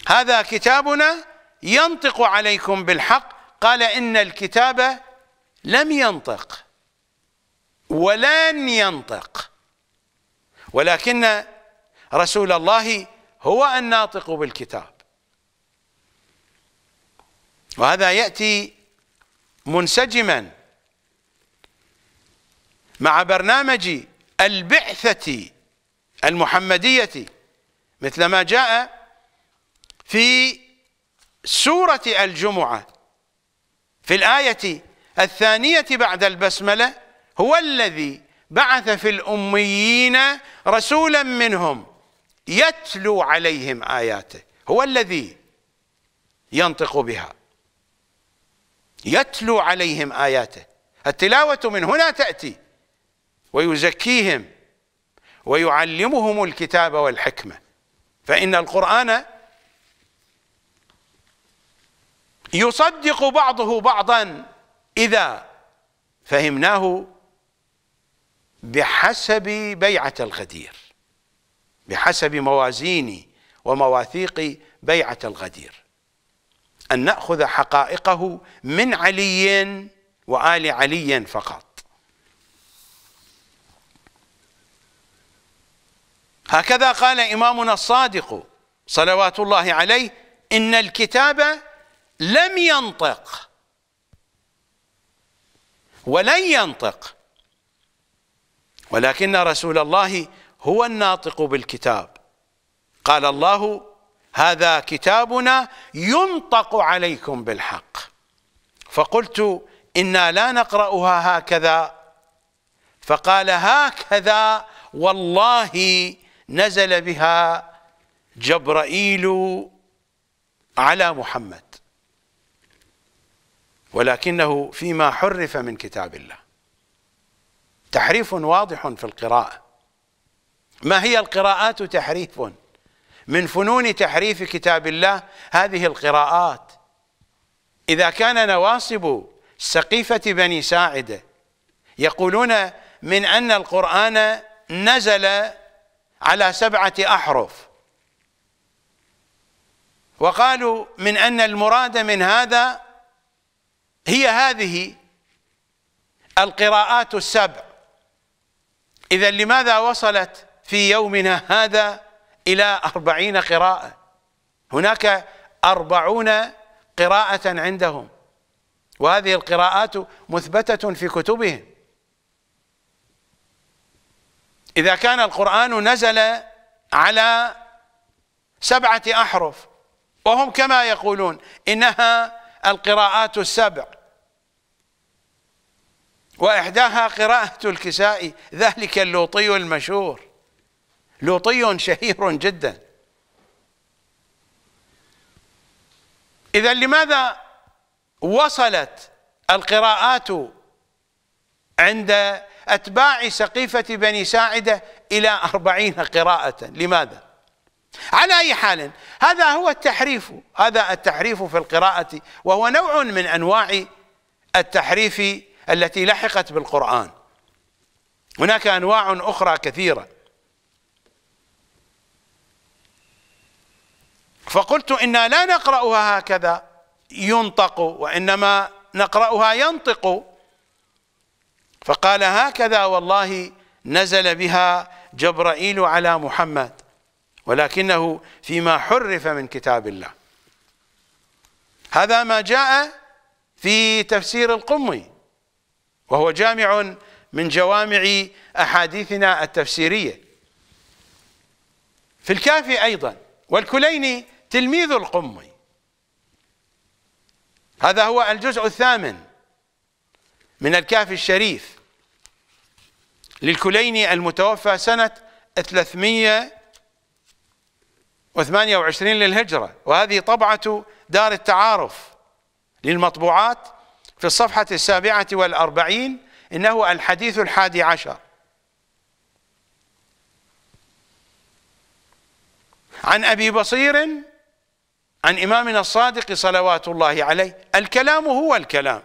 هذا كتابنا ينطق عليكم بالحق قال إن الكتاب لم ينطق ولن ينطق ولكن رسول الله هو الناطق بالكتاب وهذا يأتي منسجما مع برنامج البعثة المحمدية مثل ما جاء في سورة الجمعة في الآية الثانية بعد البسملة هو الذي بعث في الأميين رسولا منهم يتلو عليهم آياته هو الذي ينطق بها يتلو عليهم آياته التلاوة من هنا تأتي ويزكيهم ويعلمهم الكتاب والحكمة فإن القرآن يصدق بعضه بعضا إذا فهمناه بحسب بيعة الغدير بحسب موازين ومواثيق بيعة الغدير أن نأخذ حقائقه من علي وآل علي فقط هكذا قال إمامنا الصادق صلوات الله عليه إن الكتاب لم ينطق ولن ينطق ولكن رسول الله هو الناطق بالكتاب قال الله هذا كتابنا ينطق عليكم بالحق فقلت إنا لا نقرأها هكذا فقال هكذا والله نزل بها جبرائيل على محمد ولكنه فيما حرف من كتاب الله تحريف واضح في القراءة ما هي القراءات تحريف من فنون تحريف كتاب الله هذه القراءات إذا كان نواصب سقيفة بني ساعدة يقولون من أن القرآن نزل على سبعة أحرف وقالوا من أن المراد من هذا هي هذه القراءات السبع إذا لماذا وصلت في يومنا هذا إلى أربعين قراءة هناك أربعون قراءة عندهم وهذه القراءات مثبتة في كتبهم إذا كان القرآن نزل على سبعة أحرف وهم كما يقولون إنها القراءات السبع وإحداها قراءة الكسائي ذلك اللوطي المشهور لوطي شهير جدا إذا لماذا وصلت القراءات عند أتباع سقيفة بني ساعدة إلى أربعين قراءة لماذا؟ على أي حال هذا هو التحريف هذا التحريف في القراءة وهو نوع من أنواع التحريف التي لحقت بالقرآن هناك أنواع أخرى كثيرة فقلت إنا لا نقرأها هكذا ينطق وإنما نقرأها ينطق فقال هكذا والله نزل بها جبرائيل على محمد ولكنه فيما حرف من كتاب الله هذا ما جاء في تفسير القمي وهو جامع من جوامع أحاديثنا التفسيرية في الكافي أيضا والكليني تلميذ القمي هذا هو الجزء الثامن من الكافي الشريف للكليني المتوفى سنة 328 للهجرة وهذه طبعة دار التعارف للمطبوعات في الصفحة السابعة والأربعين إنه الحديث الحادي عشر عن أبي بصير عن إمامنا الصادق صلوات الله عليه الكلام هو الكلام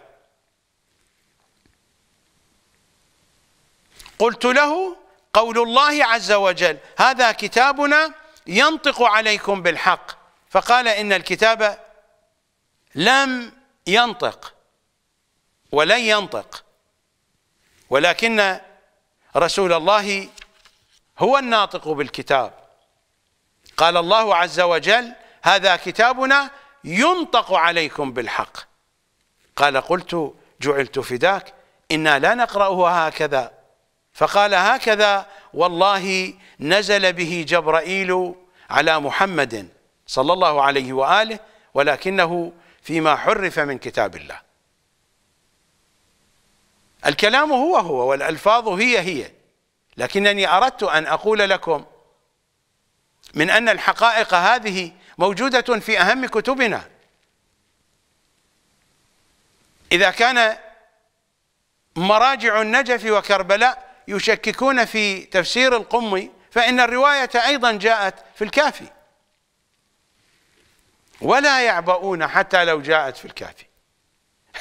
قلت له قول الله عز وجل هذا كتابنا ينطق عليكم بالحق فقال إن الكتاب لم ينطق ولن ينطق ولكن رسول الله هو الناطق بالكتاب قال الله عز وجل هذا كتابنا ينطق عليكم بالحق قال قلت جعلت فداك إنا لا نقرأه هكذا فقال هكذا والله نزل به جبرائيل على محمد صلى الله عليه وآله ولكنه فيما حرف من كتاب الله الكلام هو هو والألفاظ هي هي لكنني أردت أن أقول لكم من أن الحقائق هذه موجودة في أهم كتبنا إذا كان مراجع النجف وكربلاء يشككون في تفسير القمي فإن الرواية أيضا جاءت في الكافي ولا يعبؤون حتى لو جاءت في الكافي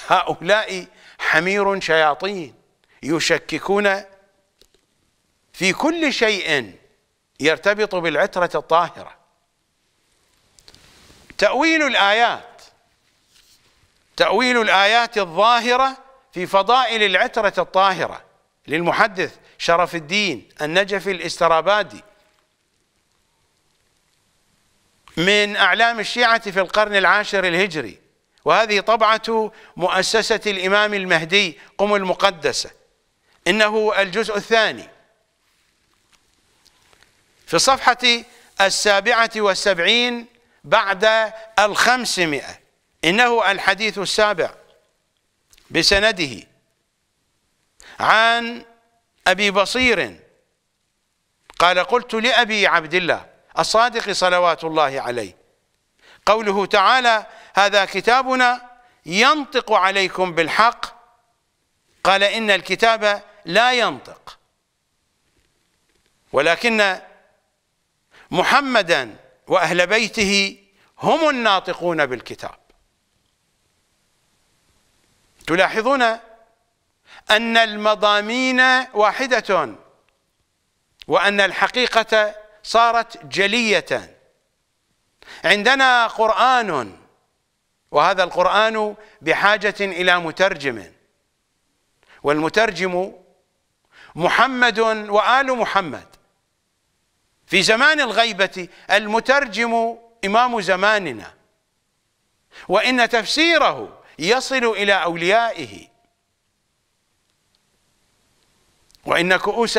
هؤلاء حمير شياطين يشككون في كل شيء يرتبط بالعترة الطاهرة تأويل الآيات تأويل الآيات الظاهرة في فضائل العترة الطاهرة للمحدث شرف الدين النجفي الاسترابادي من أعلام الشيعة في القرن العاشر الهجري وهذه طبعة مؤسسة الإمام المهدي قم المقدسة إنه الجزء الثاني في الصفحة السابعة والسبعين بعد الخمسمائة إنه الحديث السابع بسنده عن أبي بصير قال قلت لأبي عبد الله الصادق صلوات الله عليه قوله تعالى هذا كتابنا ينطق عليكم بالحق قال إن الكتاب لا ينطق ولكن محمدا وأهل بيته هم الناطقون بالكتاب تلاحظون أن المضامين واحدة وأن الحقيقة صارت جلية عندنا قرآن وهذا القرآن بحاجة إلى مترجم والمترجم محمد وآل محمد في زمان الغيبة المترجم إمام زماننا وإن تفسيره يصل إلى أوليائه وإن كؤوس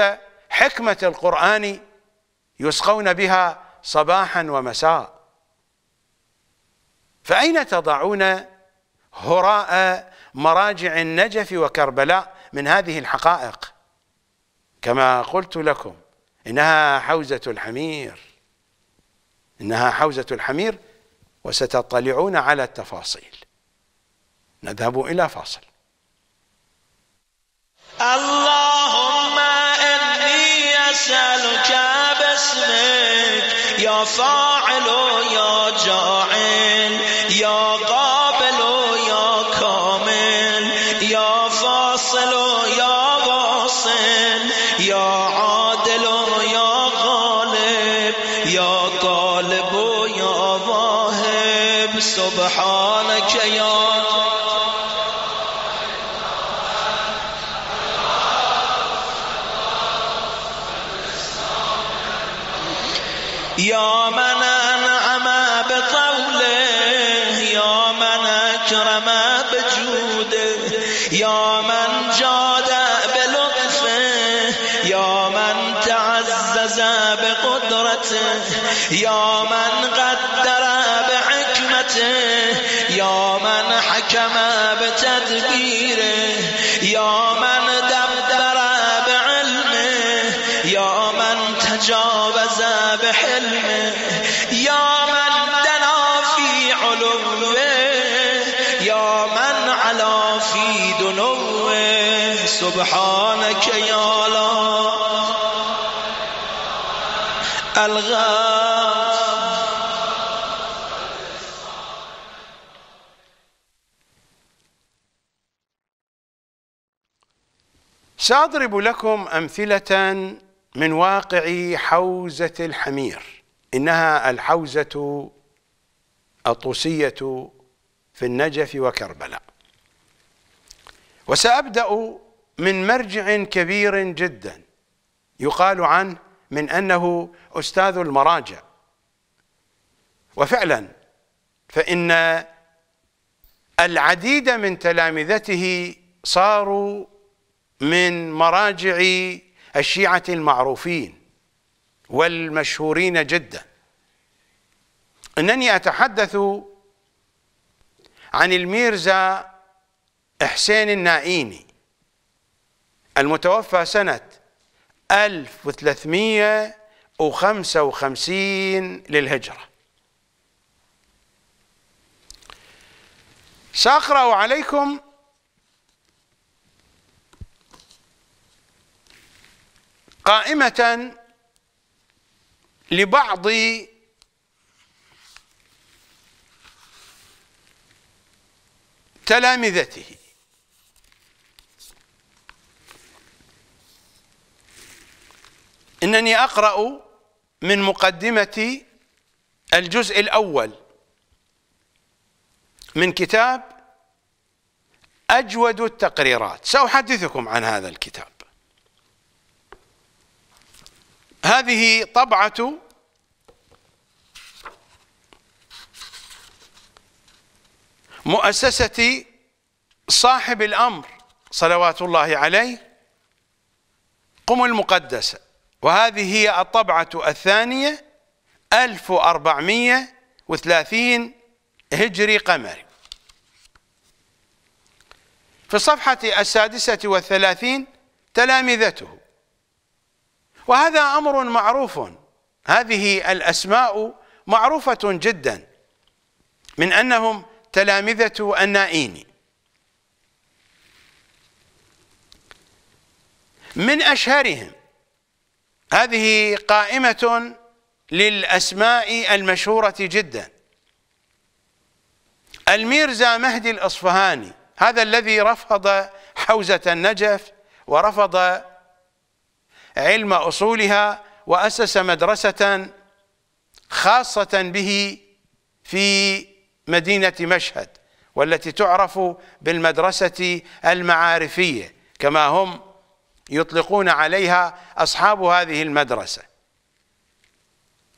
حكمة القرآن يسقون بها صباحا ومساء فأين تضعون هراء مراجع النجف وكربلاء من هذه الحقائق كما قلت لكم إنها حوزة الحمير إنها حوزة الحمير وستطلعون على التفاصيل نذهب إلى فاصل اللهم إني أسألك باسمك یا فاعل و یا جاعل یا قابل و یا کامل یا فاصل و یا واصل یا عادل و یا غالب یا قالب و یا واهب سبحانک یا یا من قدر به یا یا من حکم به تدبیره یا من دبر به یا یا من تجاوز به یا یا من دنا فی علوه یا من علا فی دنوه سبحانک یا الله ساضرب لكم امثله من واقع حوزه الحمير انها الحوزه الطوسيه في النجف وكربلاء وسابدا من مرجع كبير جدا يقال عنه من انه استاذ المراجع وفعلا فان العديد من تلامذته صاروا من مراجع الشيعة المعروفين والمشهورين جدا أنني أتحدث عن الميرزا حسين النائيني المتوفى سنة 1355 للهجرة سأقرأ عليكم قائمة لبعض تلامذته انني اقرا من مقدمه الجزء الاول من كتاب اجود التقريرات ساحدثكم عن هذا الكتاب هذه طبعة مؤسسة صاحب الأمر صلوات الله عليه قم المقدسة وهذه هي الطبعة الثانية 1430 هجري قمري في الصفحة السادسة والثلاثين تلامذته وهذا امر معروف هذه الاسماء معروفه جدا من انهم تلامذه النائين من اشهرهم هذه قائمه للاسماء المشهوره جدا الميرزا مهدي الاصفهاني هذا الذي رفض حوزه النجف ورفض علم أصولها وأسس مدرسة خاصة به في مدينة مشهد والتي تعرف بالمدرسة المعارفية كما هم يطلقون عليها أصحاب هذه المدرسة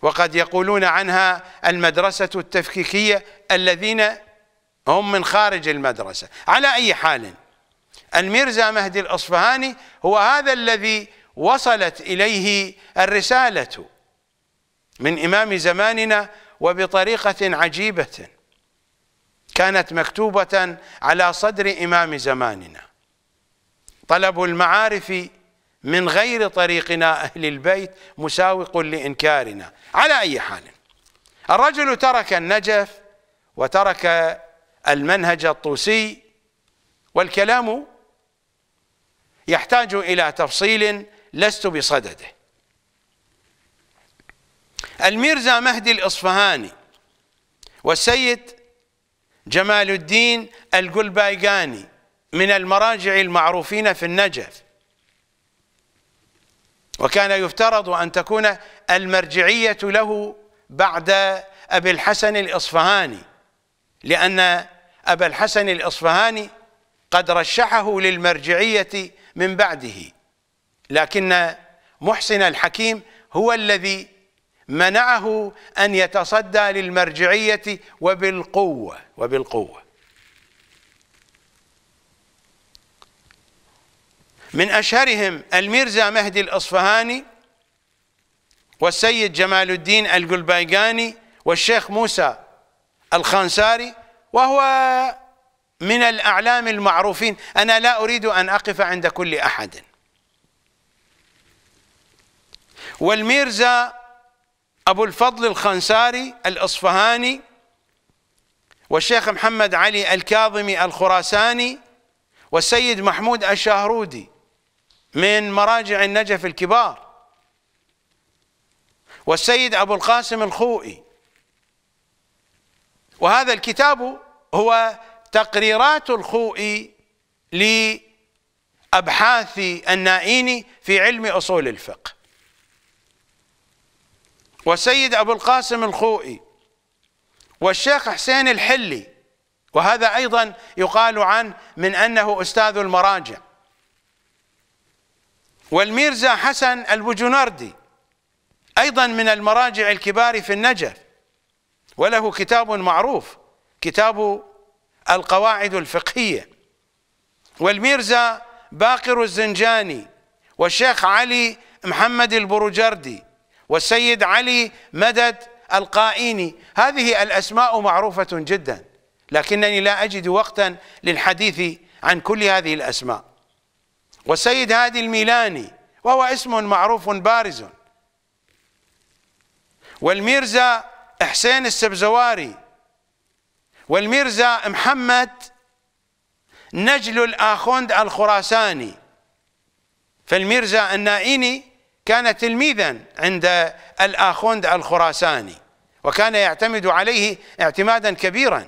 وقد يقولون عنها المدرسة التفكيكية الذين هم من خارج المدرسة على أي حال الميرزا مهدي الأصفهاني هو هذا الذي وصلت إليه الرسالة من إمام زماننا وبطريقة عجيبة كانت مكتوبة على صدر إمام زماننا طلب المعارف من غير طريقنا أهل البيت مساوق لإنكارنا على أي حال الرجل ترك النجف وترك المنهج الطوسي والكلام يحتاج إلى تفصيل لست بصدده الميرزا مهدي الإصفهاني والسيد جمال الدين القلبايقاني من المراجع المعروفين في النجف وكان يفترض أن تكون المرجعية له بعد أبي الحسن الإصفهاني لأن أبا الحسن الإصفهاني قد رشحه للمرجعية من بعده لكن محسن الحكيم هو الذي منعه أن يتصدى للمرجعية وبالقوة وبالقوة من أشهرهم الميرزا مهدي الأصفهاني والسيد جمال الدين القلبايقاني والشيخ موسى الخانساري وهو من الأعلام المعروفين أنا لا أريد أن أقف عند كل أحد والميرزا أبو الفضل الخنساري الأصفهاني والشيخ محمد علي الكاظمي الخراساني والسيد محمود الشهرودي من مراجع النجف الكبار والسيد أبو القاسم الخوئي وهذا الكتاب هو تقريرات الخوئي لأبحاث النائين في علم أصول الفقه وسيد أبو القاسم الخوئي والشيخ حسين الحلي وهذا أيضا يقال عنه من أنه أستاذ المراجع والميرزا حسن البجنردي أيضا من المراجع الكبار في النجف وله كتاب معروف كتاب القواعد الفقهية والميرزا باقر الزنجاني والشيخ علي محمد البروجردي والسيد علي مدد القائيني هذه الأسماء معروفة جدا لكنني لا أجد وقتا للحديث عن كل هذه الأسماء والسيد هادي الميلاني وهو اسم معروف بارز والميرزا حسين السبزواري والميرزا محمد نجل الآخوند الخراساني فالميرزا النائيني كان تلميذا عند الآخوند الخراساني وكان يعتمد عليه اعتمادا كبيرا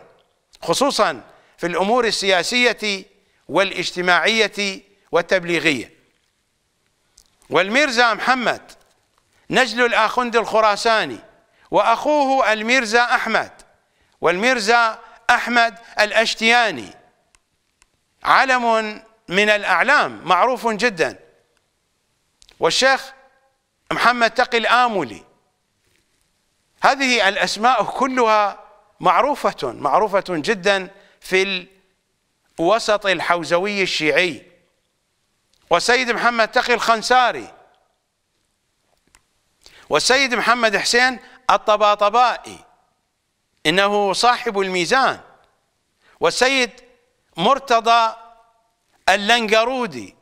خصوصا في الأمور السياسية والاجتماعية والتبليغية والميرزا محمد نجل الاخوند الخراساني وأخوه الميرزا أحمد والميرزا أحمد الأشتياني علم من الأعلام معروف جدا والشيخ محمد تقي الآملي هذه الأسماء كلها معروفة معروفة جدا في الوسط الحوزوي الشيعي وسيد محمد تقي الخنساري والسيد محمد حسين الطباطبائي إنه صاحب الميزان والسيد مرتضى اللنقرودي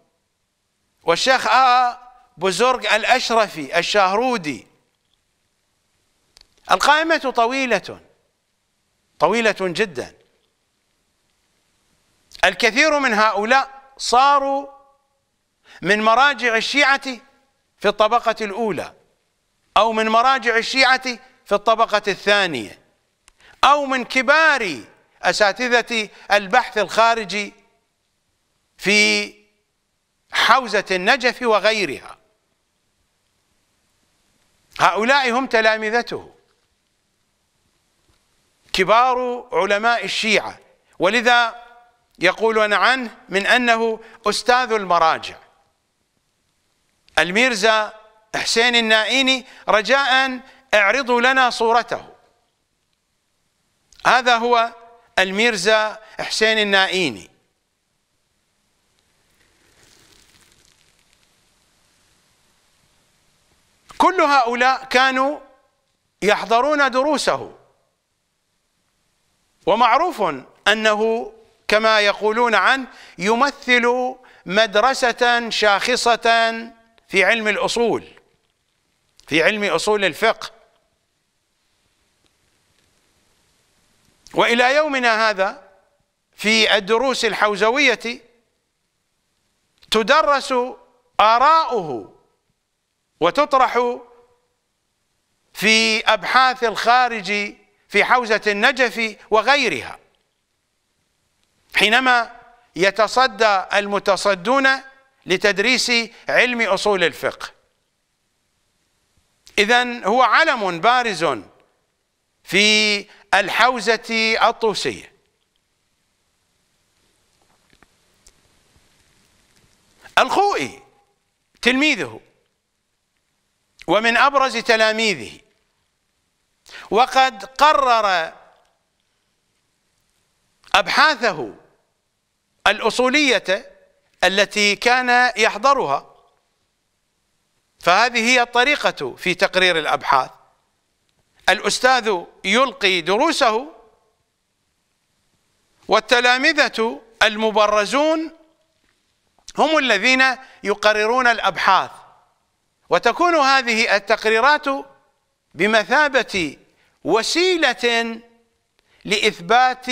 والشيخ آه بزرق الأشرفي الشاهرودي القائمه طويله طويله جدا الكثير من هؤلاء صاروا من مراجع الشيعه في الطبقه الاولى او من مراجع الشيعه في الطبقه الثانيه او من كبار اساتذه البحث الخارجي في حوزه النجف وغيرها هؤلاء هم تلامذته كبار علماء الشيعة ولذا يقولون عنه من أنه أستاذ المراجع الميرزا حسين النائيني رجاء اعرضوا لنا صورته هذا هو الميرزا حسين النائيني كل هؤلاء كانوا يحضرون دروسه ومعروف انه كما يقولون عنه يمثل مدرسه شاخصه في علم الاصول في علم اصول الفقه والى يومنا هذا في الدروس الحوزويه تدرس اراؤه وتطرح في أبحاث الخارج في حوزة النجف وغيرها حينما يتصدى المتصدون لتدريس علم أصول الفقه إذا هو علم بارز في الحوزة الطوسية الخوئي تلميذه ومن أبرز تلاميذه وقد قرر أبحاثه الأصولية التي كان يحضرها فهذه هي الطريقة في تقرير الأبحاث الأستاذ يلقي دروسه والتلامذة المبرزون هم الذين يقررون الأبحاث وتكون هذه التقريرات بمثابة وسيلة لإثبات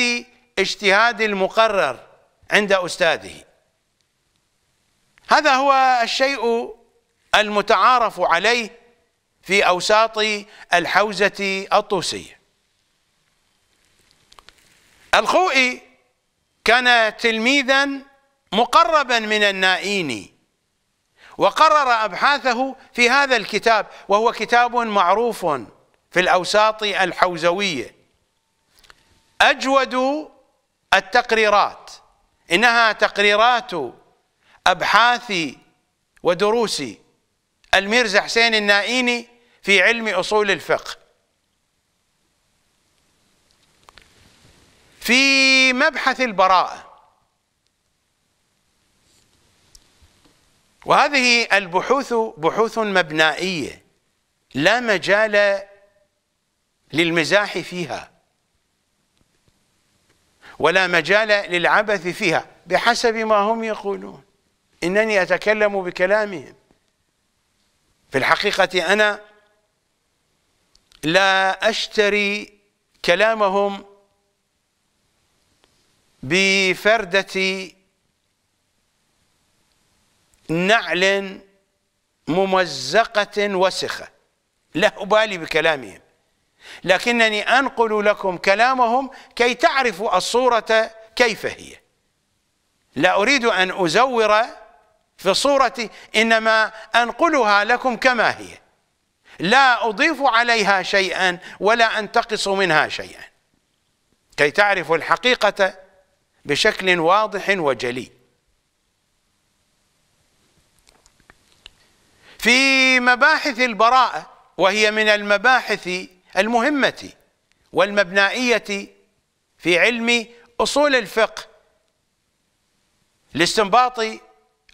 اجتهاد المقرر عند أستاذه هذا هو الشيء المتعارف عليه في أوساط الحوزة الطوسية الخوئي كان تلميذا مقربا من النائيني وقرر أبحاثه في هذا الكتاب وهو كتاب معروف في الأوساط الحوزوية أجود التقريرات إنها تقريرات أبحاث ودروس الميرزا حسين النائيني في علم أصول الفقه في مبحث البراءه وهذه البحوث بحوث مبنائية لا مجال للمزاح فيها ولا مجال للعبث فيها بحسب ما هم يقولون إنني أتكلم بكلامهم في الحقيقة أنا لا أشتري كلامهم بفردة نعل ممزقة وسخة لا أبالي بكلامهم لكنني أنقل لكم كلامهم كي تعرفوا الصورة كيف هي لا أريد أن أزور في صورتي إنما أنقلها لكم كما هي لا أضيف عليها شيئا ولا أنتقص منها شيئا كي تعرفوا الحقيقة بشكل واضح وجلي في مباحث البراءة وهي من المباحث المهمة والمبنائية في علم أصول الفقه لاستنباط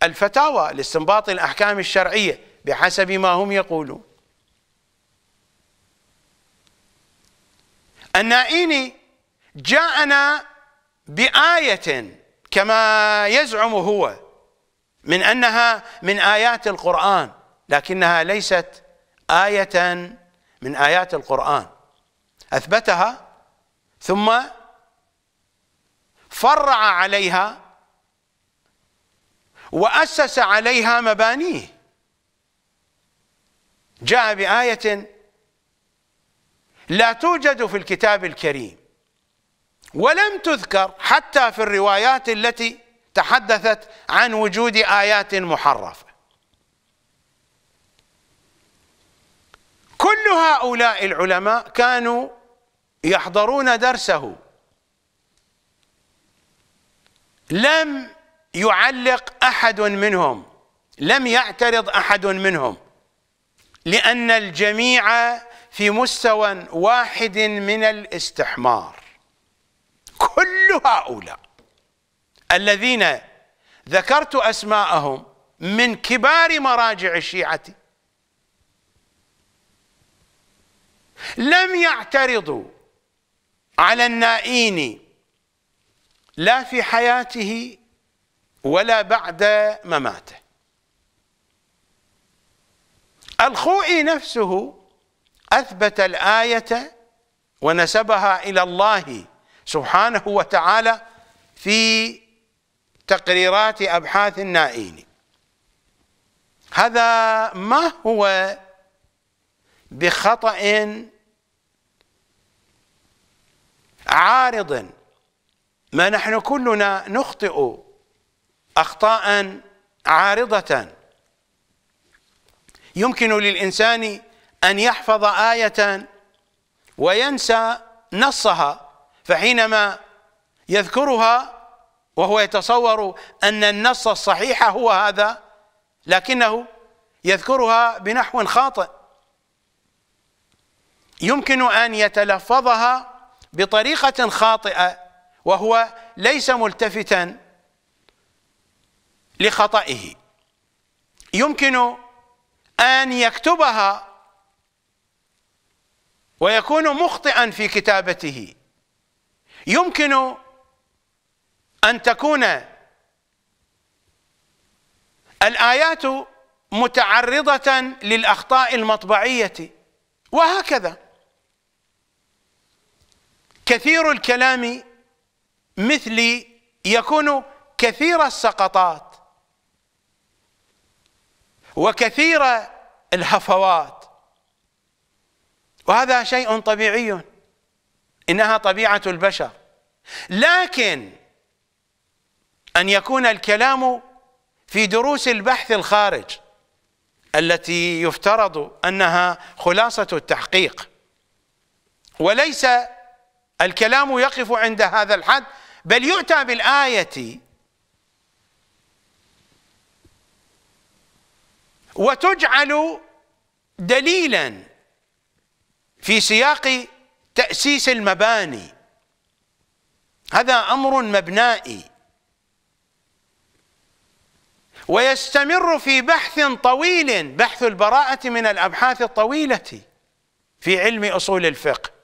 الفتاوى لاستنباط الأحكام الشرعية بحسب ما هم يقولون النائيني جاءنا بآية كما يزعم هو من أنها من آيات القرآن لكنها ليست آية من آيات القرآن أثبتها ثم فرع عليها وأسس عليها مبانيه جاء بآية لا توجد في الكتاب الكريم ولم تذكر حتى في الروايات التي تحدثت عن وجود آيات محرفة كل هؤلاء العلماء كانوا يحضرون درسه لم يعلق احد منهم لم يعترض احد منهم لان الجميع في مستوى واحد من الاستحمار كل هؤلاء الذين ذكرت اسماءهم من كبار مراجع الشيعه لم يعترضوا على النائين لا في حياته ولا بعد مماته الخوئي نفسه أثبت الآية ونسبها إلى الله سبحانه وتعالى في تقريرات أبحاث النائين هذا ما هو بخطأ عارض ما نحن كلنا نخطئ أخطاء عارضة يمكن للإنسان أن يحفظ آية وينسى نصها فحينما يذكرها وهو يتصور أن النص الصحيح هو هذا لكنه يذكرها بنحو خاطئ يمكن أن يتلفظها بطريقة خاطئة وهو ليس ملتفتا لخطئه يمكن أن يكتبها ويكون مخطئا في كتابته يمكن أن تكون الآيات متعرضة للأخطاء المطبعية وهكذا كثير الكلام مثلي يكون كثير السقطات وكثير الهفوات وهذا شيء طبيعي انها طبيعه البشر لكن ان يكون الكلام في دروس البحث الخارج التي يفترض انها خلاصه التحقيق وليس الكلام يقف عند هذا الحد بل يؤتى بالآية وتجعل دليلا في سياق تأسيس المباني هذا أمر مبنائي ويستمر في بحث طويل بحث البراءة من الأبحاث الطويلة في علم أصول الفقه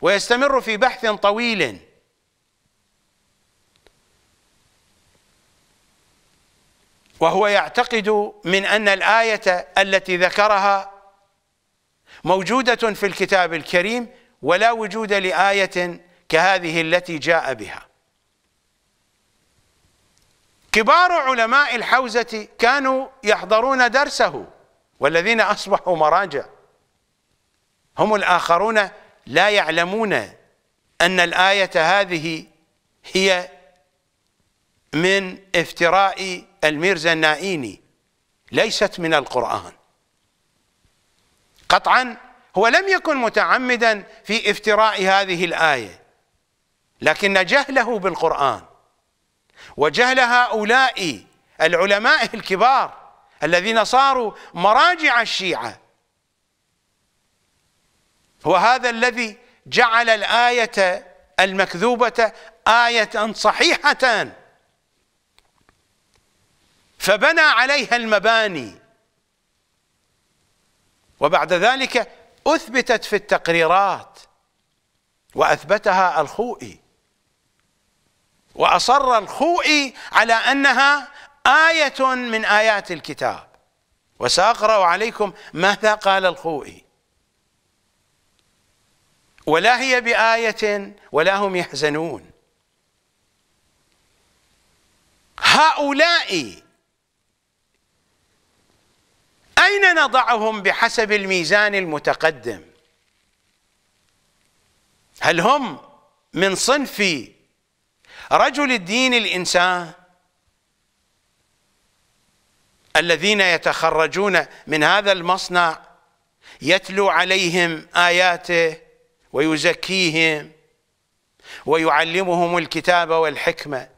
ويستمر في بحث طويل وهو يعتقد من أن الآية التي ذكرها موجودة في الكتاب الكريم ولا وجود لآية كهذه التي جاء بها كبار علماء الحوزة كانوا يحضرون درسه والذين أصبحوا مراجع هم الآخرون لا يعلمون أن الآية هذه هي من افتراء الميرزا النائيني ليست من القرآن قطعا هو لم يكن متعمدا في افتراء هذه الآية لكن جهله بالقرآن وجهل هؤلاء العلماء الكبار الذين صاروا مراجع الشيعة هو هذا الذي جعل الآية المكذوبة آية صحيحة فبنى عليها المباني وبعد ذلك أثبتت في التقريرات وأثبتها الخوئي وأصر الخوئي على أنها آية من آيات الكتاب وسأقرأ عليكم ماذا قال الخوئي ولا هي بآية ولا هم يحزنون هؤلاء أين نضعهم بحسب الميزان المتقدم هل هم من صنف رجل الدين الإنسان الذين يتخرجون من هذا المصنع يتلو عليهم آياته ويزكيهم ويعلمهم الكتاب والحكمة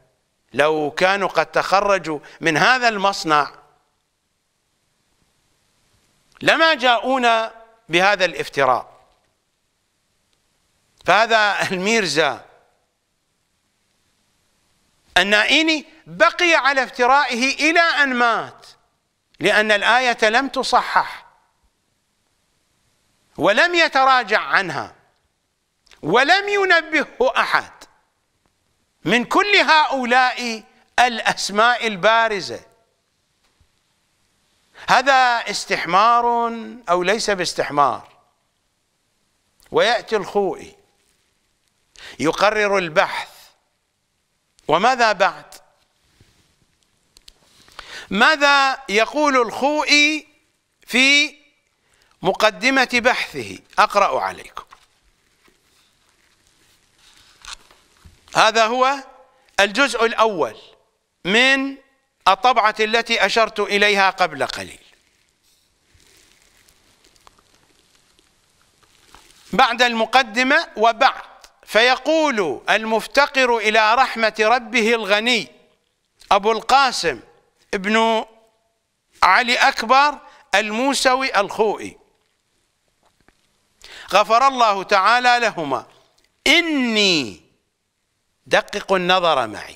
لو كانوا قد تخرجوا من هذا المصنع لما جاءونا بهذا الافتراء فهذا الميرزا النائيني بقي على افترائه إلى أن مات لأن الآية لم تصحح ولم يتراجع عنها ولم ينبهه أحد من كل هؤلاء الأسماء البارزة هذا استحمار أو ليس باستحمار ويأتي الخوئي يقرر البحث وماذا بعد ماذا يقول الخوئي في مقدمة بحثه أقرأ عليكم هذا هو الجزء الأول من الطبعة التي أشرت إليها قبل قليل بعد المقدمة وبعد فيقول المفتقر إلى رحمة ربه الغني أبو القاسم ابن علي أكبر الموسوي الخوئي غفر الله تعالى لهما إني دققوا النظر معي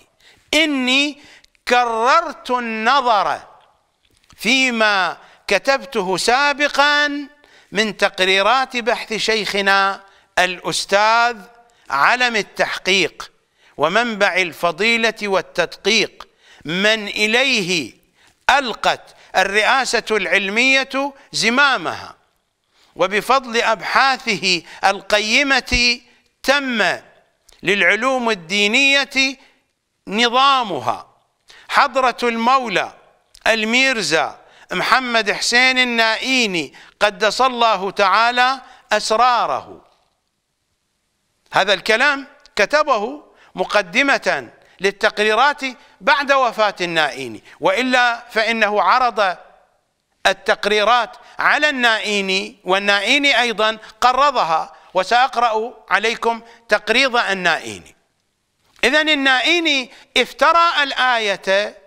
إني كررت النظر فيما كتبته سابقا من تقريرات بحث شيخنا الأستاذ علم التحقيق ومنبع الفضيلة والتدقيق من إليه ألقت الرئاسة العلمية زمامها وبفضل أبحاثه القيمة تم للعلوم الدينية نظامها حضرة المولى الميرزا محمد حسين النائيني قدس الله تعالى أسراره هذا الكلام كتبه مقدمة للتقريرات بعد وفاة النائيني وإلا فإنه عرض التقريرات على النائيني والنائيني أيضا قرضها وسأقرأ عليكم تقريض النائيني إذا النائيني افترى الآية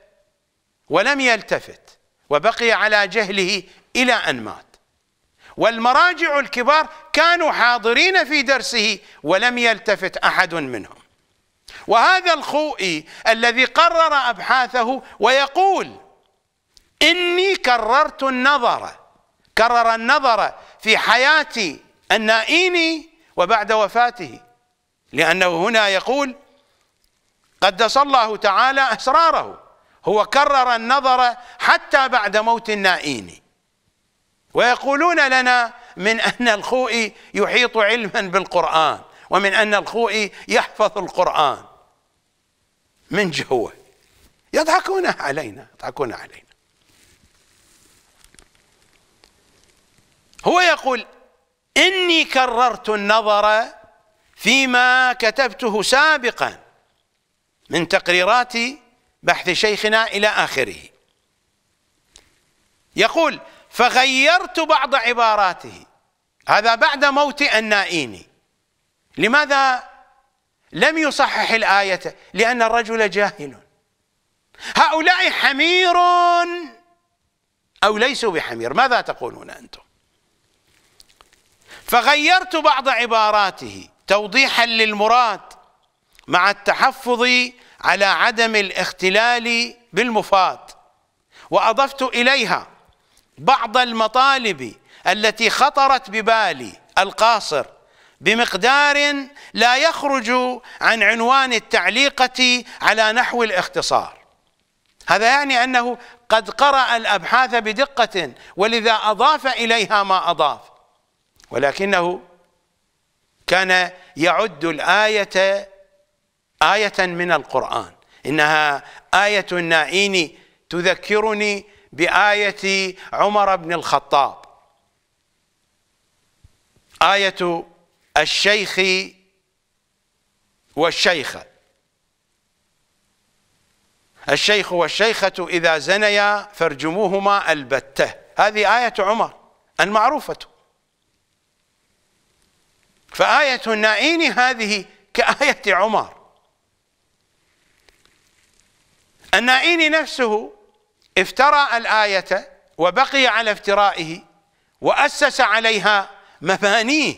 ولم يلتفت وبقي على جهله إلى أن مات والمراجع الكبار كانوا حاضرين في درسه ولم يلتفت أحد منهم وهذا الخوئي الذي قرر أبحاثه ويقول إني كررت النظر كرر النظر في حياتي النائين وبعد وفاته لأنه هنا يقول قدس الله تعالى أسراره هو كرر النظر حتى بعد موت النائين ويقولون لنا من أن الخوئي يحيط علما بالقرآن ومن أن الخوئي يحفظ القرآن من جهوه يضحكون علينا يضحكون علينا هو يقول إني كررت النظر فيما كتبته سابقا من تقريرات بحث شيخنا إلى آخره يقول فغيرت بعض عباراته هذا بعد موت النائين لماذا لم يصحح الآية لأن الرجل جاهل هؤلاء حمير أو ليسوا بحمير ماذا تقولون أنتم فغيرت بعض عباراته توضيحا للمراد مع التحفظ على عدم الاختلال بالمفاد واضفت اليها بعض المطالب التي خطرت ببالي القاصر بمقدار لا يخرج عن عنوان التعليقه على نحو الاختصار هذا يعني انه قد قرأ الابحاث بدقه ولذا اضاف اليها ما اضاف ولكنه كان يعد الآية آية من القرآن إنها آية النائين تذكرني بآية عمر بن الخطاب آية الشيخ والشيخة الشيخ والشيخة إذا زنيا فارجموهما البتة هذه آية عمر المعروفة فآية النائين هذه كآية عمر النائين نفسه افترى الآية وبقي على افترائه وأسس عليها مبانيه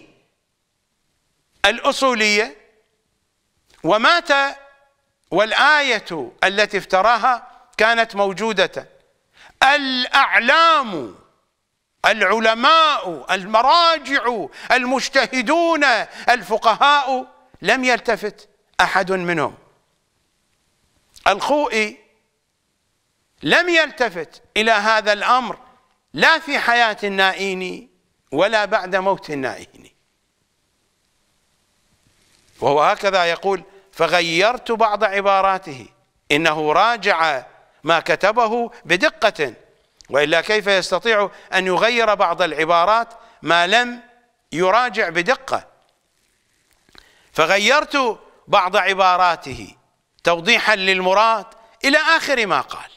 الأصولية ومات والآية التي افتراها كانت موجودة الأعلام العلماء المراجع المجتهدون الفقهاء لم يلتفت أحد منهم الخوئي لم يلتفت إلى هذا الأمر لا في حياة النائين ولا بعد موت النائين وهو هكذا يقول فغيرت بعض عباراته إنه راجع ما كتبه بدقة وإلا كيف يستطيع أن يغير بعض العبارات ما لم يراجع بدقة فغيرت بعض عباراته توضيحا للمراد إلى آخر ما قال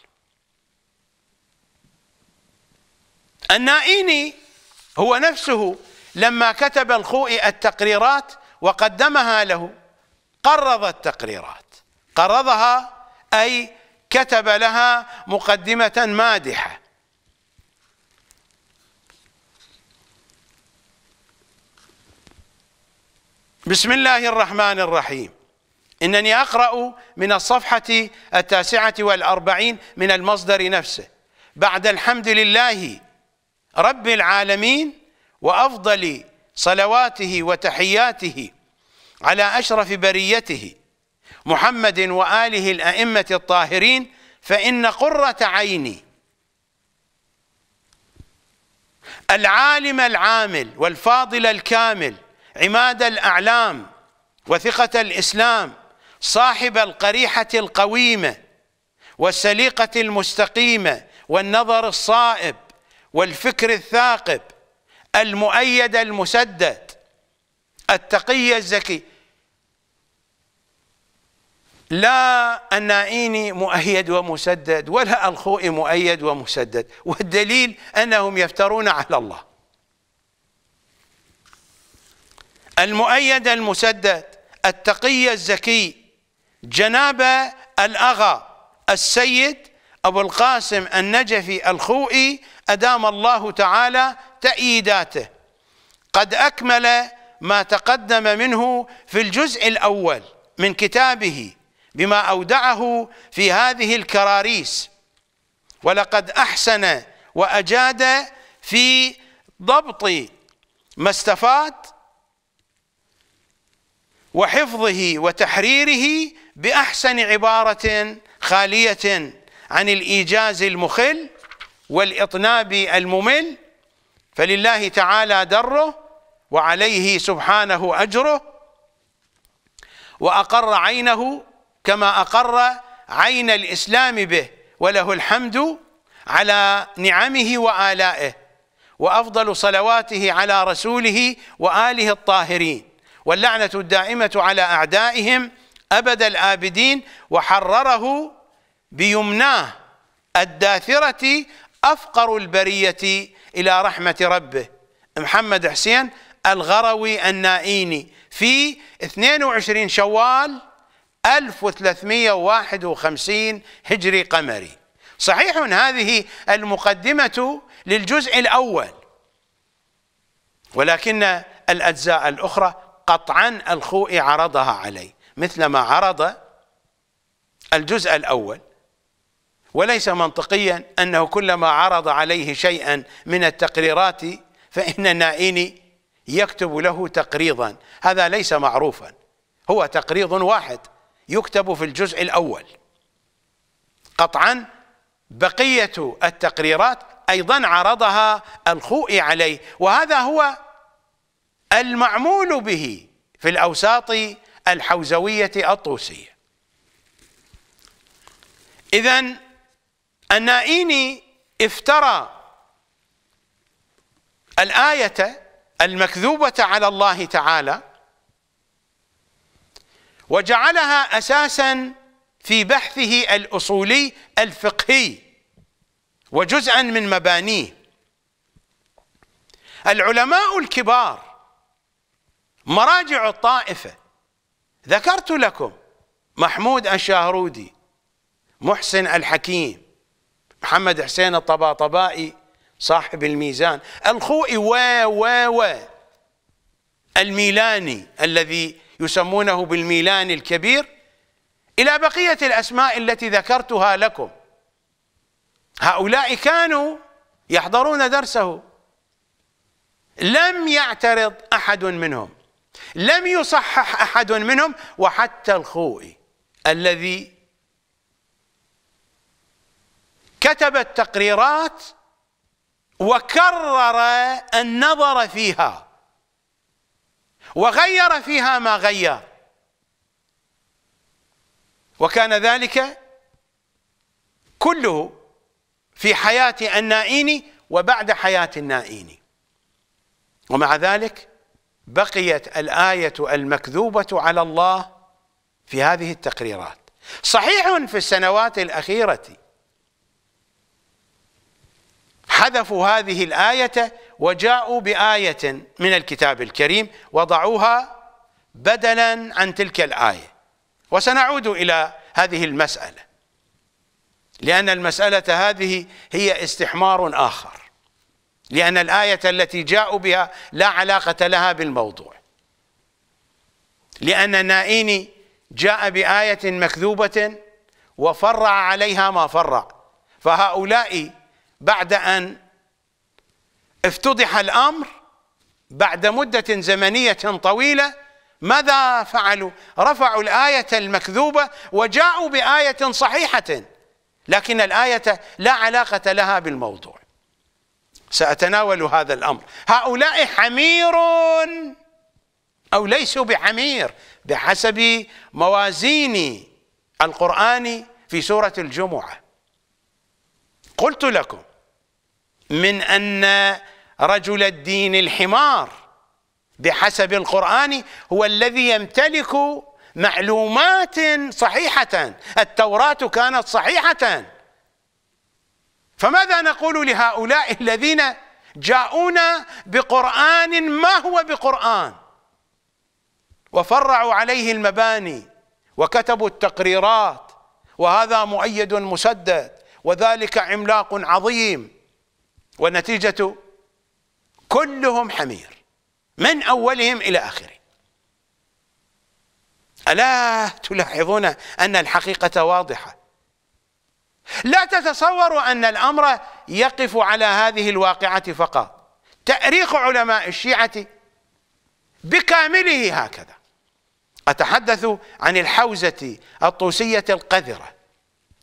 النائيني هو نفسه لما كتب الخوئي التقريرات وقدمها له قرض التقريرات قرضها أي كتب لها مقدمة مادحة بسم الله الرحمن الرحيم إنني أقرأ من الصفحة التاسعة والأربعين من المصدر نفسه بعد الحمد لله رب العالمين وأفضل صلواته وتحياته على أشرف بريته محمد وآله الأئمة الطاهرين فإن قرة عيني العالم العامل والفاضل الكامل عماد الأعلام وثقة الإسلام صاحب القريحة القويمة والسليقة المستقيمة والنظر الصائب والفكر الثاقب المؤيد المسدد التقي الزكي لا النائين مؤيد ومسدد ولا الخوئي مؤيد ومسدد والدليل أنهم يفترون على الله المؤيد المسدد التقي الزكي جناب الأغا السيد أبو القاسم النجفي الخوئي أدام الله تعالى تأييداته قد أكمل ما تقدم منه في الجزء الأول من كتابه بما أودعه في هذه الكراريس ولقد أحسن وأجاد في ضبط ما استفاد وحفظه وتحريره باحسن عباره خاليه عن الايجاز المخل والاطناب الممل فلله تعالى دره وعليه سبحانه اجره واقر عينه كما اقر عين الاسلام به وله الحمد على نعمه والائه وافضل صلواته على رسوله واله الطاهرين واللعنة الدائمة على أعدائهم أبد الآبدين وحرره بيمناه الداثرة أفقر البرية إلى رحمة ربه محمد حسين الغروي النائيني في 22 شوال 1351 هجري قمري صحيح هذه المقدمة للجزء الأول ولكن الأجزاء الأخرى قطعا الخوئي عرضها عليه مثلما عرض الجزء الأول وليس منطقيا أنه كلما عرض عليه شيئا من التقريرات فإن النائني يكتب له تقريضا هذا ليس معروفا هو تقريض واحد يكتب في الجزء الأول قطعا بقية التقريرات أيضا عرضها الخوئي عليه وهذا هو المعمول به في الأوساط الحوزوية الطوسية إذا النائيني افترى الآية المكذوبة على الله تعالى وجعلها أساسا في بحثه الأصولي الفقهي وجزءا من مبانيه العلماء الكبار مراجع الطائفة ذكرت لكم محمود الشاهرودي محسن الحكيم محمد حسين الطباطبائي صاحب الميزان الخوئي و و و الميلاني الذي يسمونه بالميلاني الكبير إلى بقية الأسماء التي ذكرتها لكم هؤلاء كانوا يحضرون درسه لم يعترض أحد منهم لم يصحح أحد منهم وحتى الخوئي الذي كتب التقريرات وكرر النظر فيها وغير فيها ما غير وكان ذلك كله في حياة النائين وبعد حياة النائين ومع ذلك بقيت الآية المكذوبة على الله في هذه التقريرات صحيح في السنوات الأخيرة حذفوا هذه الآية وجاءوا بآية من الكتاب الكريم وضعوها بدلا عن تلك الآية وسنعود إلى هذه المسألة لأن المسألة هذه هي استحمار آخر لأن الآية التي جاءوا بها لا علاقة لها بالموضوع لأن نائيني جاء بآية مكذوبة وفرع عليها ما فرع فهؤلاء بعد أن افتضح الأمر بعد مدة زمنية طويلة ماذا فعلوا رفعوا الآية المكذوبة وجاءوا بآية صحيحة لكن الآية لا علاقة لها بالموضوع سأتناول هذا الأمر هؤلاء حمير أو ليسوا بحمير بحسب موازين القرآن في سورة الجمعة قلت لكم من أن رجل الدين الحمار بحسب القرآن هو الذي يمتلك معلومات صحيحة التوراة كانت صحيحة فماذا نقول لهؤلاء الذين جاءونا بقرآن ما هو بقرآن وفرعوا عليه المباني وكتبوا التقريرات وهذا مؤيد مسدد وذلك عملاق عظيم والنتيجة كلهم حمير من أولهم إلى آخره ألا تلاحظون أن الحقيقة واضحة لا تتصوروا أن الأمر يقف على هذه الواقعة فقط تأريخ علماء الشيعة بكامله هكذا أتحدث عن الحوزة الطوسية القذرة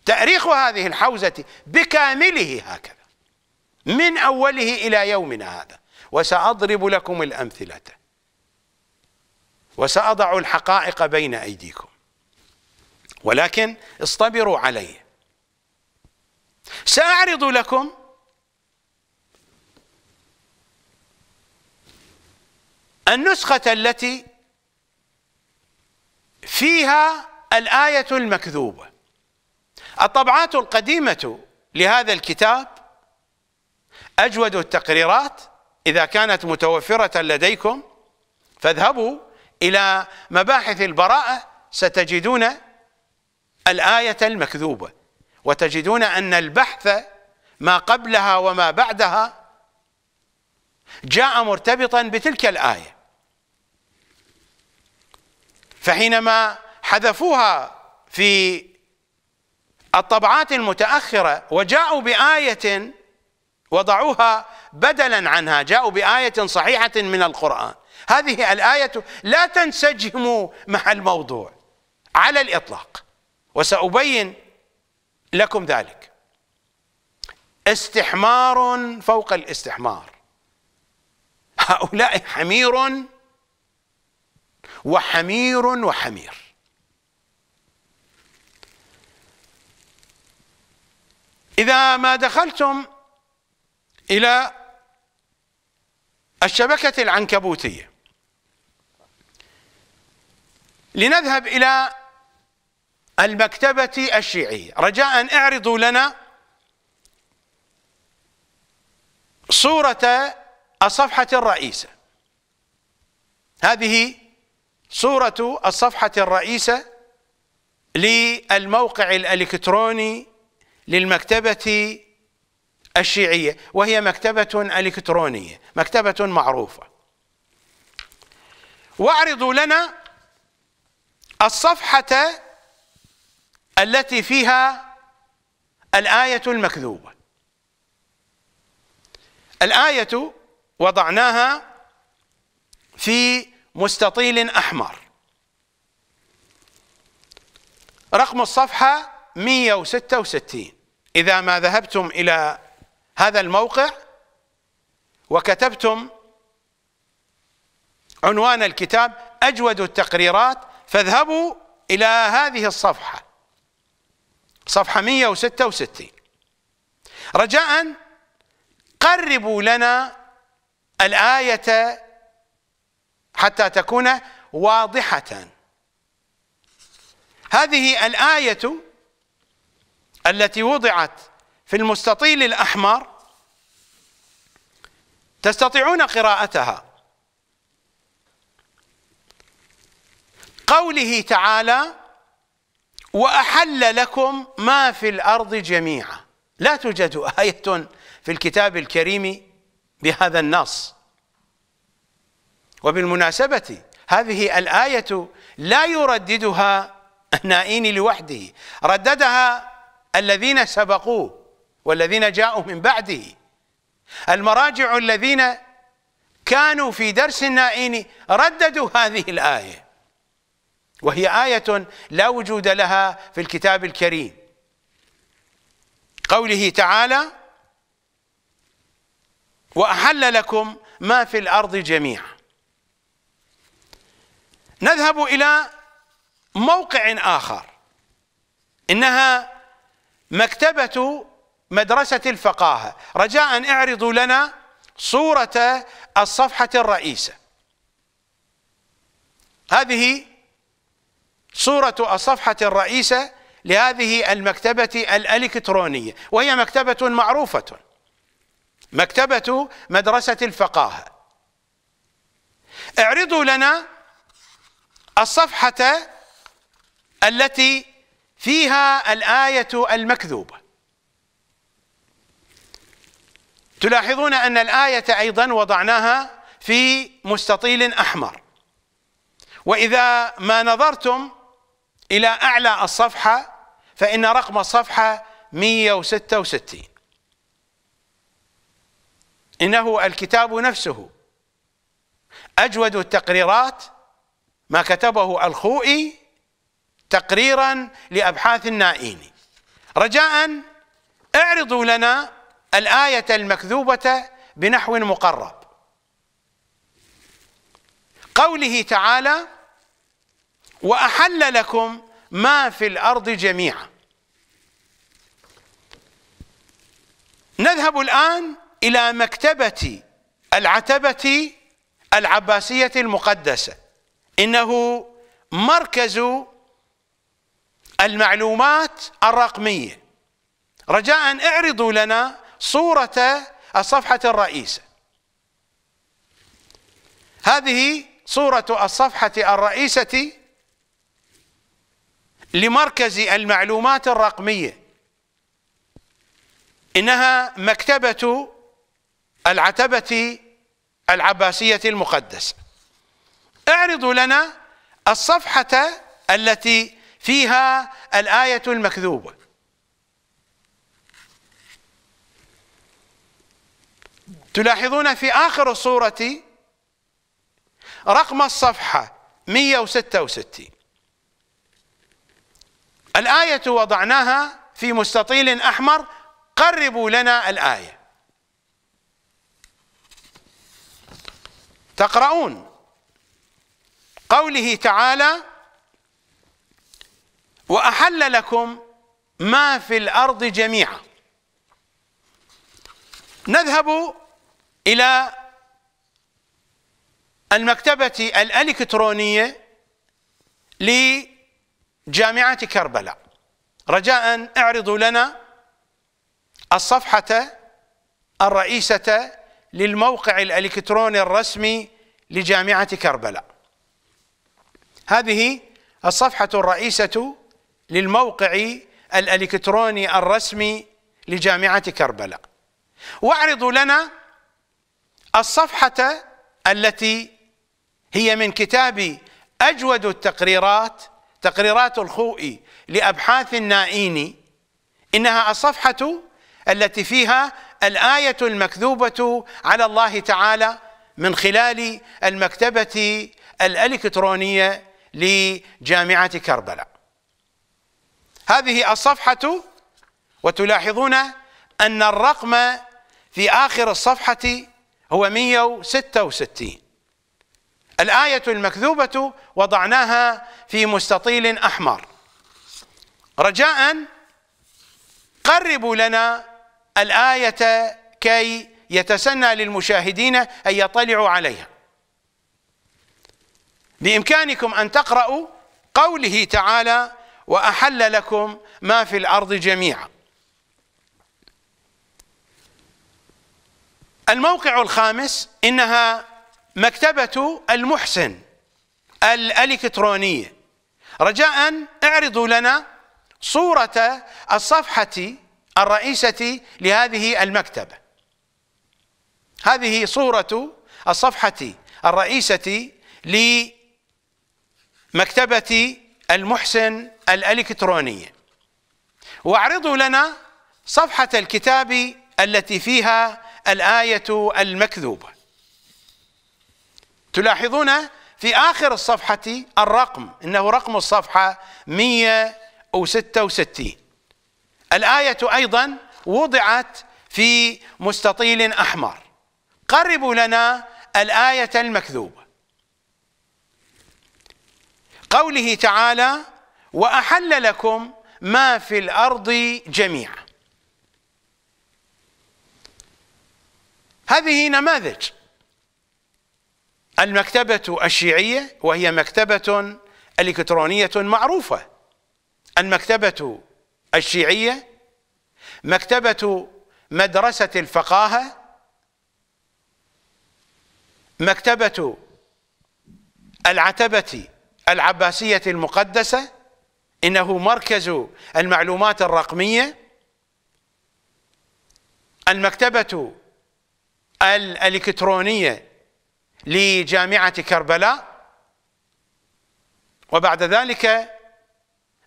تأريخ هذه الحوزة بكامله هكذا من أوله إلى يومنا هذا وسأضرب لكم الأمثلة وسأضع الحقائق بين أيديكم ولكن اصطبروا عليه سأعرض لكم النسخة التي فيها الآية المكذوبة الطبعات القديمة لهذا الكتاب أجود التقريرات إذا كانت متوفرة لديكم فاذهبوا إلى مباحث البراءة ستجدون الآية المكذوبة وتجدون أن البحث ما قبلها وما بعدها جاء مرتبطا بتلك الآية فحينما حذفوها في الطبعات المتأخرة وجاءوا بآية وضعوها بدلا عنها جاءوا بآية صحيحة من القرآن هذه الآية لا تنسجم مع الموضوع على الإطلاق وسأبين لكم ذلك استحمار فوق الاستحمار هؤلاء حمير وحمير وحمير إذا ما دخلتم إلى الشبكة العنكبوتية لنذهب إلى المكتبة الشيعية رجاء اعرضوا لنا صورة الصفحة الرئيسة هذه صورة الصفحة الرئيسة للموقع الإلكتروني للمكتبة الشيعية وهي مكتبة إلكترونية مكتبة معروفة واعرضوا لنا الصفحة التي فيها الآية المكذوبة الآية وضعناها في مستطيل أحمر رقم الصفحة 166 إذا ما ذهبتم إلى هذا الموقع وكتبتم عنوان الكتاب أجود التقريرات فاذهبوا إلى هذه الصفحة صفحة 166 رجاء قربوا لنا الآية حتى تكون واضحة هذه الآية التي وضعت في المستطيل الأحمر تستطيعون قراءتها قوله تعالى وأحل لكم ما في الأرض جميعا لا توجد [LAUGHS] آية في الكتاب الكريم بهذا النص وبالمناسبة هذه الآية لا يرددها النائين [LAUGHS] لوحده رددها الذين سبقوه والذين جاءوا من بعده المراجع الذين كانوا في درس النائين رددوا هذه الآية وهي آية لا وجود لها في الكتاب الكريم قوله تعالى وأحل لكم ما في الأرض جميعا نذهب إلى موقع آخر إنها مكتبة مدرسة الفقاهة رجاء اعرضوا لنا صورة الصفحة الرئيسة هذه صورة الصفحة الرئيسة لهذه المكتبة الإلكترونية وهي مكتبة معروفة مكتبة مدرسة الفقاهة اعرضوا لنا الصفحة التي فيها الآية المكذوبة تلاحظون أن الآية أيضا وضعناها في مستطيل أحمر وإذا ما نظرتم إلى أعلى الصفحة فإن رقم الصفحة 166 إنه الكتاب نفسه أجود التقريرات ما كتبه الخوئي تقريرا لأبحاث النائين رجاء اعرضوا لنا الآية المكذوبة بنحو مقرب قوله تعالى وأحل لكم ما في الأرض جميعا نذهب الآن إلى مكتبة العتبة العباسية المقدسة إنه مركز المعلومات الرقمية رجاء اعرضوا لنا صورة الصفحة الرئيسة هذه صورة الصفحة الرئيسة لمركز المعلومات الرقمية إنها مكتبة العتبة العباسية المقدسة اعرضوا لنا الصفحة التي فيها الآية المكذوبة تلاحظون في آخر الصورة رقم الصفحة 166 الآية وضعناها في مستطيل أحمر قربوا لنا الآية تقرؤون قوله تعالى وأحل لكم ما في الأرض جميعا نذهب إلى المكتبة الإلكترونية لي جامعة كربلاء رجاء اعرضوا لنا الصفحة الرئيسة للموقع الإلكتروني الرسمي لجامعة كربلاء هذه الصفحة الرئيسة للموقع الإلكتروني الرسمي لجامعة كربلاء واعرضوا لنا الصفحة التي هي من كتاب أجود التقريرات تقريرات الخوئي لأبحاث النائين إنها الصفحة التي فيها الآية المكذوبة على الله تعالى من خلال المكتبة الإلكترونية لجامعة كربلاء هذه الصفحة وتلاحظون أن الرقم في آخر الصفحة هو 166 الآية المكذوبة وضعناها في مستطيل أحمر رجاء قربوا لنا الآية كي يتسنى للمشاهدين أن يطلعوا عليها بإمكانكم أن تقرأوا قوله تعالى وأحل لكم ما في الأرض جميعا الموقع الخامس إنها مكتبة المحسن الإلكترونية رجاء اعرضوا لنا صورة الصفحة الرئيسة لهذه المكتبة هذه صورة الصفحة الرئيسة لمكتبة المحسن الإلكترونية واعرضوا لنا صفحة الكتاب التي فيها الآية المكذوبة تلاحظون في آخر الصفحة الرقم إنه رقم الصفحة 166 الآية أيضا وضعت في مستطيل أحمر قربوا لنا الآية المكذوبة قوله تعالى وأحل لكم ما في الأرض جميعا هذه نماذج المكتبة الشيعية وهي مكتبة إلكترونية معروفة المكتبة الشيعية مكتبة مدرسة الفقاهة مكتبة العتبة العباسية المقدسة إنه مركز المعلومات الرقمية المكتبة الإلكترونية لجامعة كربلاء وبعد ذلك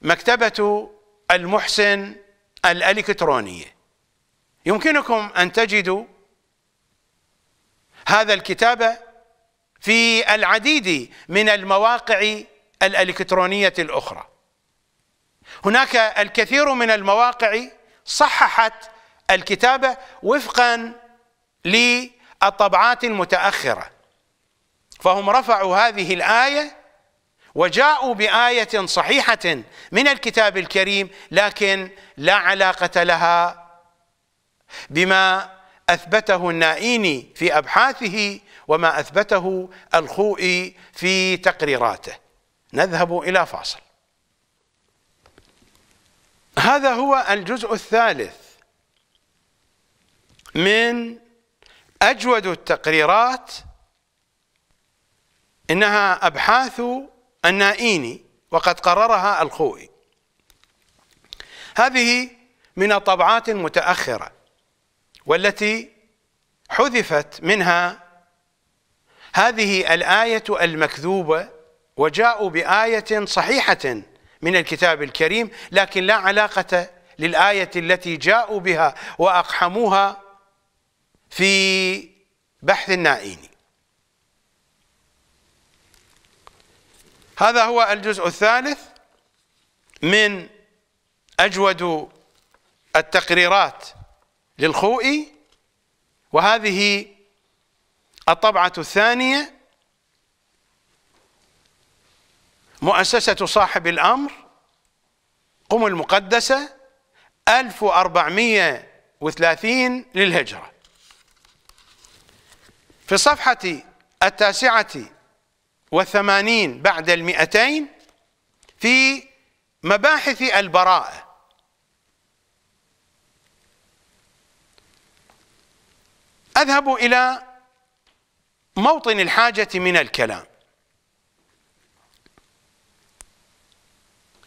مكتبة المحسن الإلكترونية يمكنكم أن تجدوا هذا الكتاب في العديد من المواقع الإلكترونية الأخرى هناك الكثير من المواقع صححت الكتابة وفقا للطبعات المتأخرة فهم رفعوا هذه الآية وجاءوا بآية صحيحة من الكتاب الكريم لكن لا علاقة لها بما أثبته النائيني في أبحاثه وما أثبته الخوئي في تقريراته نذهب إلى فاصل هذا هو الجزء الثالث من أجود التقريرات إنها أبحاث النائيني وقد قررها الخوئي هذه من الطبعات المتأخرة والتي حذفت منها هذه الآية المكذوبة وجاءوا بآية صحيحة من الكتاب الكريم لكن لا علاقة للآية التي جاءوا بها وأقحموها في بحث النائيني هذا هو الجزء الثالث من أجود التقريرات للخوئي وهذه الطبعة الثانية مؤسسة صاحب الأمر قم المقدسة 1430 للهجرة في الصفحة التاسعة وثمانين بعد المئتين في مباحث البراءة أذهب إلى موطن الحاجة من الكلام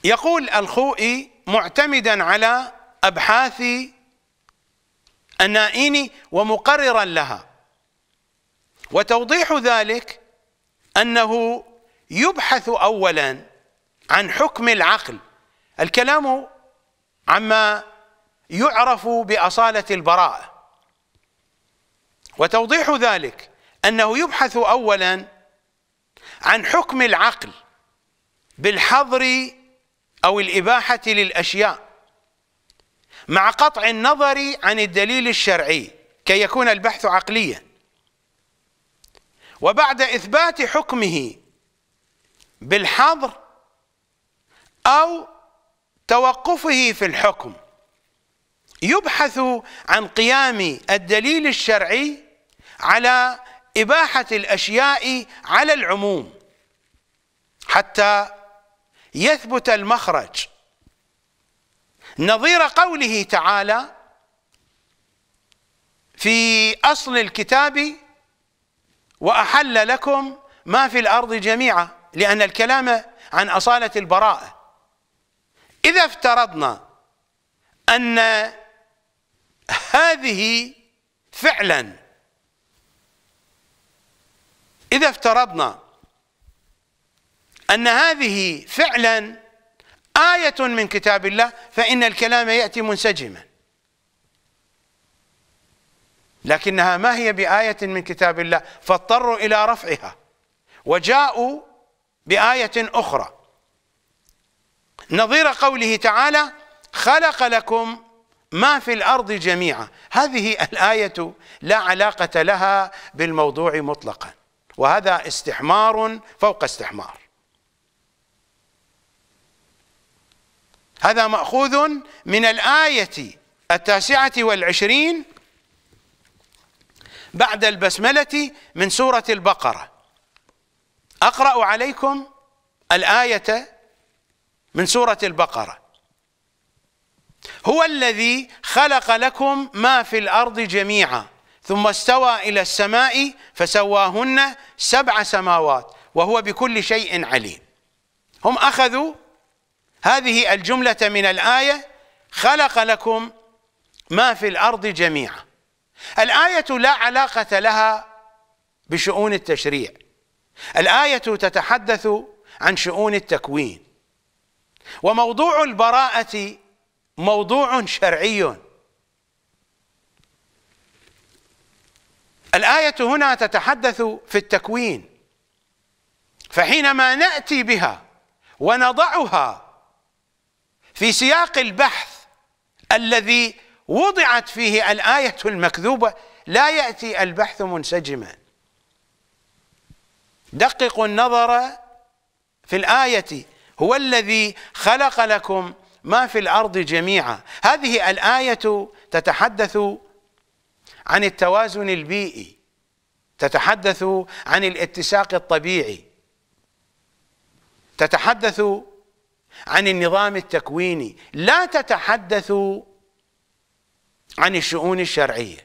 يقول الخوئي معتمدا على أبحاث النائين ومقررا لها وتوضيح ذلك أنه يبحث أولا عن حكم العقل الكلام عما يعرف بأصالة البراءة وتوضيح ذلك أنه يبحث أولا عن حكم العقل بالحظر أو الإباحة للأشياء مع قطع النظر عن الدليل الشرعي كي يكون البحث عقليا وبعد إثبات حكمه بالحظر أو توقفه في الحكم يبحث عن قيام الدليل الشرعي على إباحة الأشياء على العموم حتى يثبت المخرج نظير قوله تعالى في أصل الكتاب وأحل لكم ما في الأرض جميعا لأن الكلام عن أصالة البراءة إذا افترضنا أن هذه فعلا إذا افترضنا أن هذه فعلا آية من كتاب الله فإن الكلام يأتي منسجما لكنها ما هي بآية من كتاب الله فاضطروا إلى رفعها وجاءوا بآية أخرى نظير قوله تعالى خلق لكم ما في الأرض جميعا هذه الآية لا علاقة لها بالموضوع مطلقا وهذا استحمار فوق استحمار هذا مأخوذ من الآية التاسعة والعشرين بعد البسملة من سورة البقرة أقرأ عليكم الآية من سورة البقرة هو الذي خلق لكم ما في الأرض جميعا ثم استوى إلى السماء فسواهن سبع سماوات وهو بكل شيء عليم هم أخذوا هذه الجملة من الآية خلق لكم ما في الأرض جميعا الآية لا علاقة لها بشؤون التشريع الآية تتحدث عن شؤون التكوين وموضوع البراءة موضوع شرعي الآية هنا تتحدث في التكوين فحينما نأتي بها ونضعها في سياق البحث الذي وضعت فيه الآية المكذوبة لا يأتي البحث منسجما دققوا النظر في الآية هو الذي خلق لكم ما في الأرض جميعا هذه الآية تتحدث عن التوازن البيئي تتحدث عن الاتساق الطبيعي تتحدث عن النظام التكويني لا تتحدث عن الشؤون الشرعية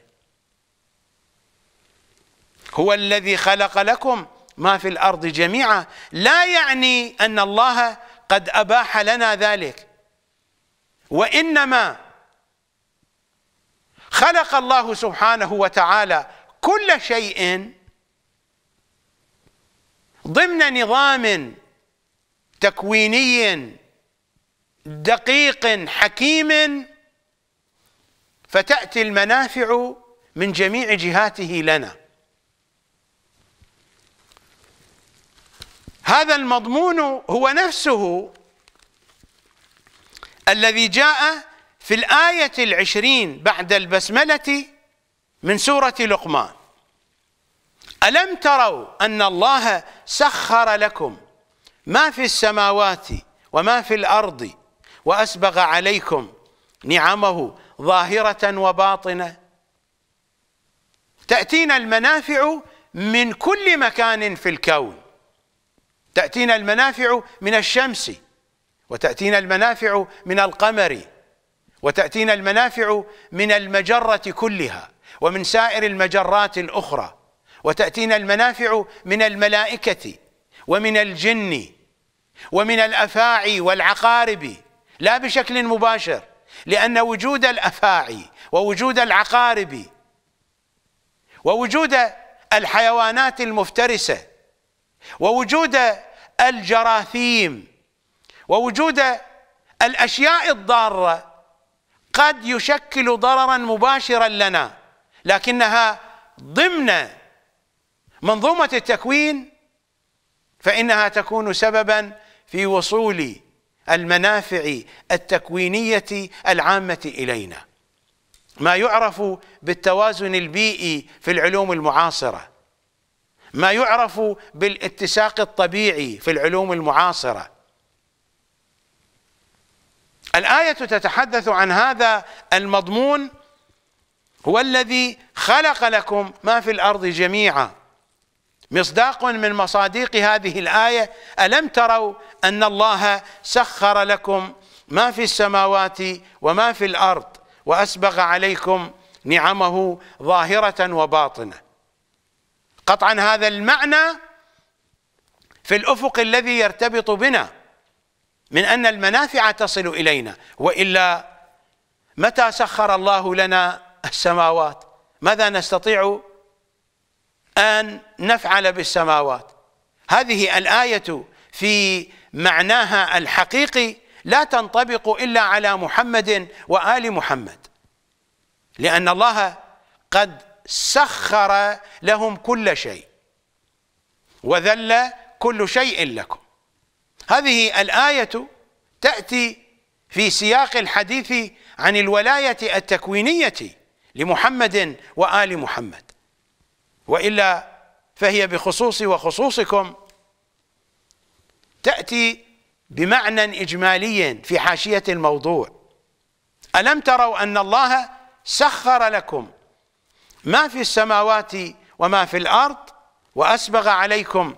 هو الذي خلق لكم ما في الأرض جميعا لا يعني أن الله قد أباح لنا ذلك وإنما خلق الله سبحانه وتعالى كل شيء ضمن نظام تكويني دقيق حكيم فتأتي المنافع من جميع جهاته لنا هذا المضمون هو نفسه الذي جاء في الآية العشرين بعد البسملة من سورة لقمان ألم تروا أن الله سخر لكم ما في السماوات وما في الأرض وأسبغ عليكم نعمه ظاهرة وباطنة تأتينا المنافع من كل مكان في الكون تأتينا المنافع من الشمس وتأتينا المنافع من القمر وتأتينا المنافع من المجرة كلها ومن سائر المجرات الأخرى وتأتينا المنافع من الملائكة ومن الجن ومن الأفاعي والعقارب لا بشكل مباشر لأن وجود الأفاعي ووجود العقارب ووجود الحيوانات المفترسة ووجود الجراثيم ووجود الأشياء الضارة قد يشكل ضررا مباشرا لنا لكنها ضمن منظومة التكوين فإنها تكون سببا في وصول المنافع التكوينيه العامه الينا ما يعرف بالتوازن البيئي في العلوم المعاصره ما يعرف بالاتساق الطبيعي في العلوم المعاصره الايه تتحدث عن هذا المضمون هو الذي خلق لكم ما في الارض جميعا مصداق من مصاديق هذه الايه الم تروا أن الله سخر لكم ما في السماوات وما في الأرض وأسبغ عليكم نعمه ظاهرة وباطنة قطعا هذا المعنى في الأفق الذي يرتبط بنا من أن المنافع تصل إلينا وإلا متى سخر الله لنا السماوات ماذا نستطيع أن نفعل بالسماوات هذه الآية في معناها الحقيقي لا تنطبق إلا على محمد وآل محمد لأن الله قد سخر لهم كل شيء وذل كل شيء لكم هذه الآية تأتي في سياق الحديث عن الولاية التكوينية لمحمد وآل محمد وإلا فهي بخصوصي وخصوصكم تأتي بمعنى إجمالي في حاشية الموضوع ألم تروا أن الله سخر لكم ما في السماوات وما في الأرض وأسبغ عليكم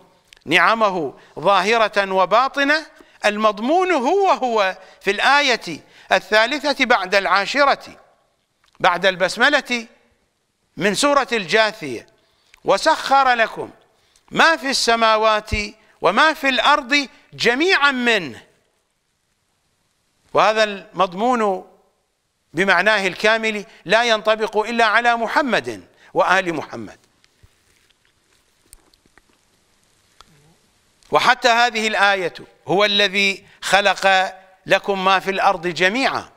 نعمه ظاهرة وباطنة المضمون هو هو في الآية الثالثة بعد العاشرة بعد البسملة من سورة الجاثية وسخر لكم ما في السماوات وما في الارض جميعا منه وهذا المضمون بمعناه الكامل لا ينطبق الا على محمد وال محمد وحتى هذه الايه هو الذي خلق لكم ما في الارض جميعا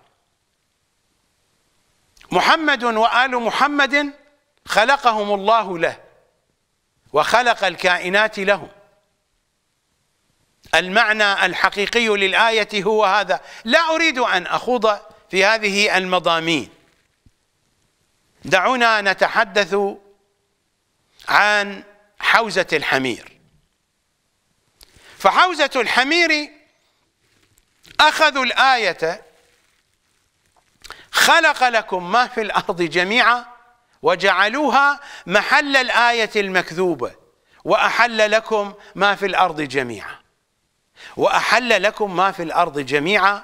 محمد وال محمد خلقهم الله له وخلق الكائنات لهم المعنى الحقيقي للآية هو هذا لا أريد أن أخوض في هذه المضامين دعونا نتحدث عن حوزة الحمير فحوزة الحمير أخذوا الآية خلق لكم ما في الأرض جميعا وجعلوها محل الآية المكذوبة وأحل لكم ما في الأرض جميعا وأحل لكم ما في الأرض جميعا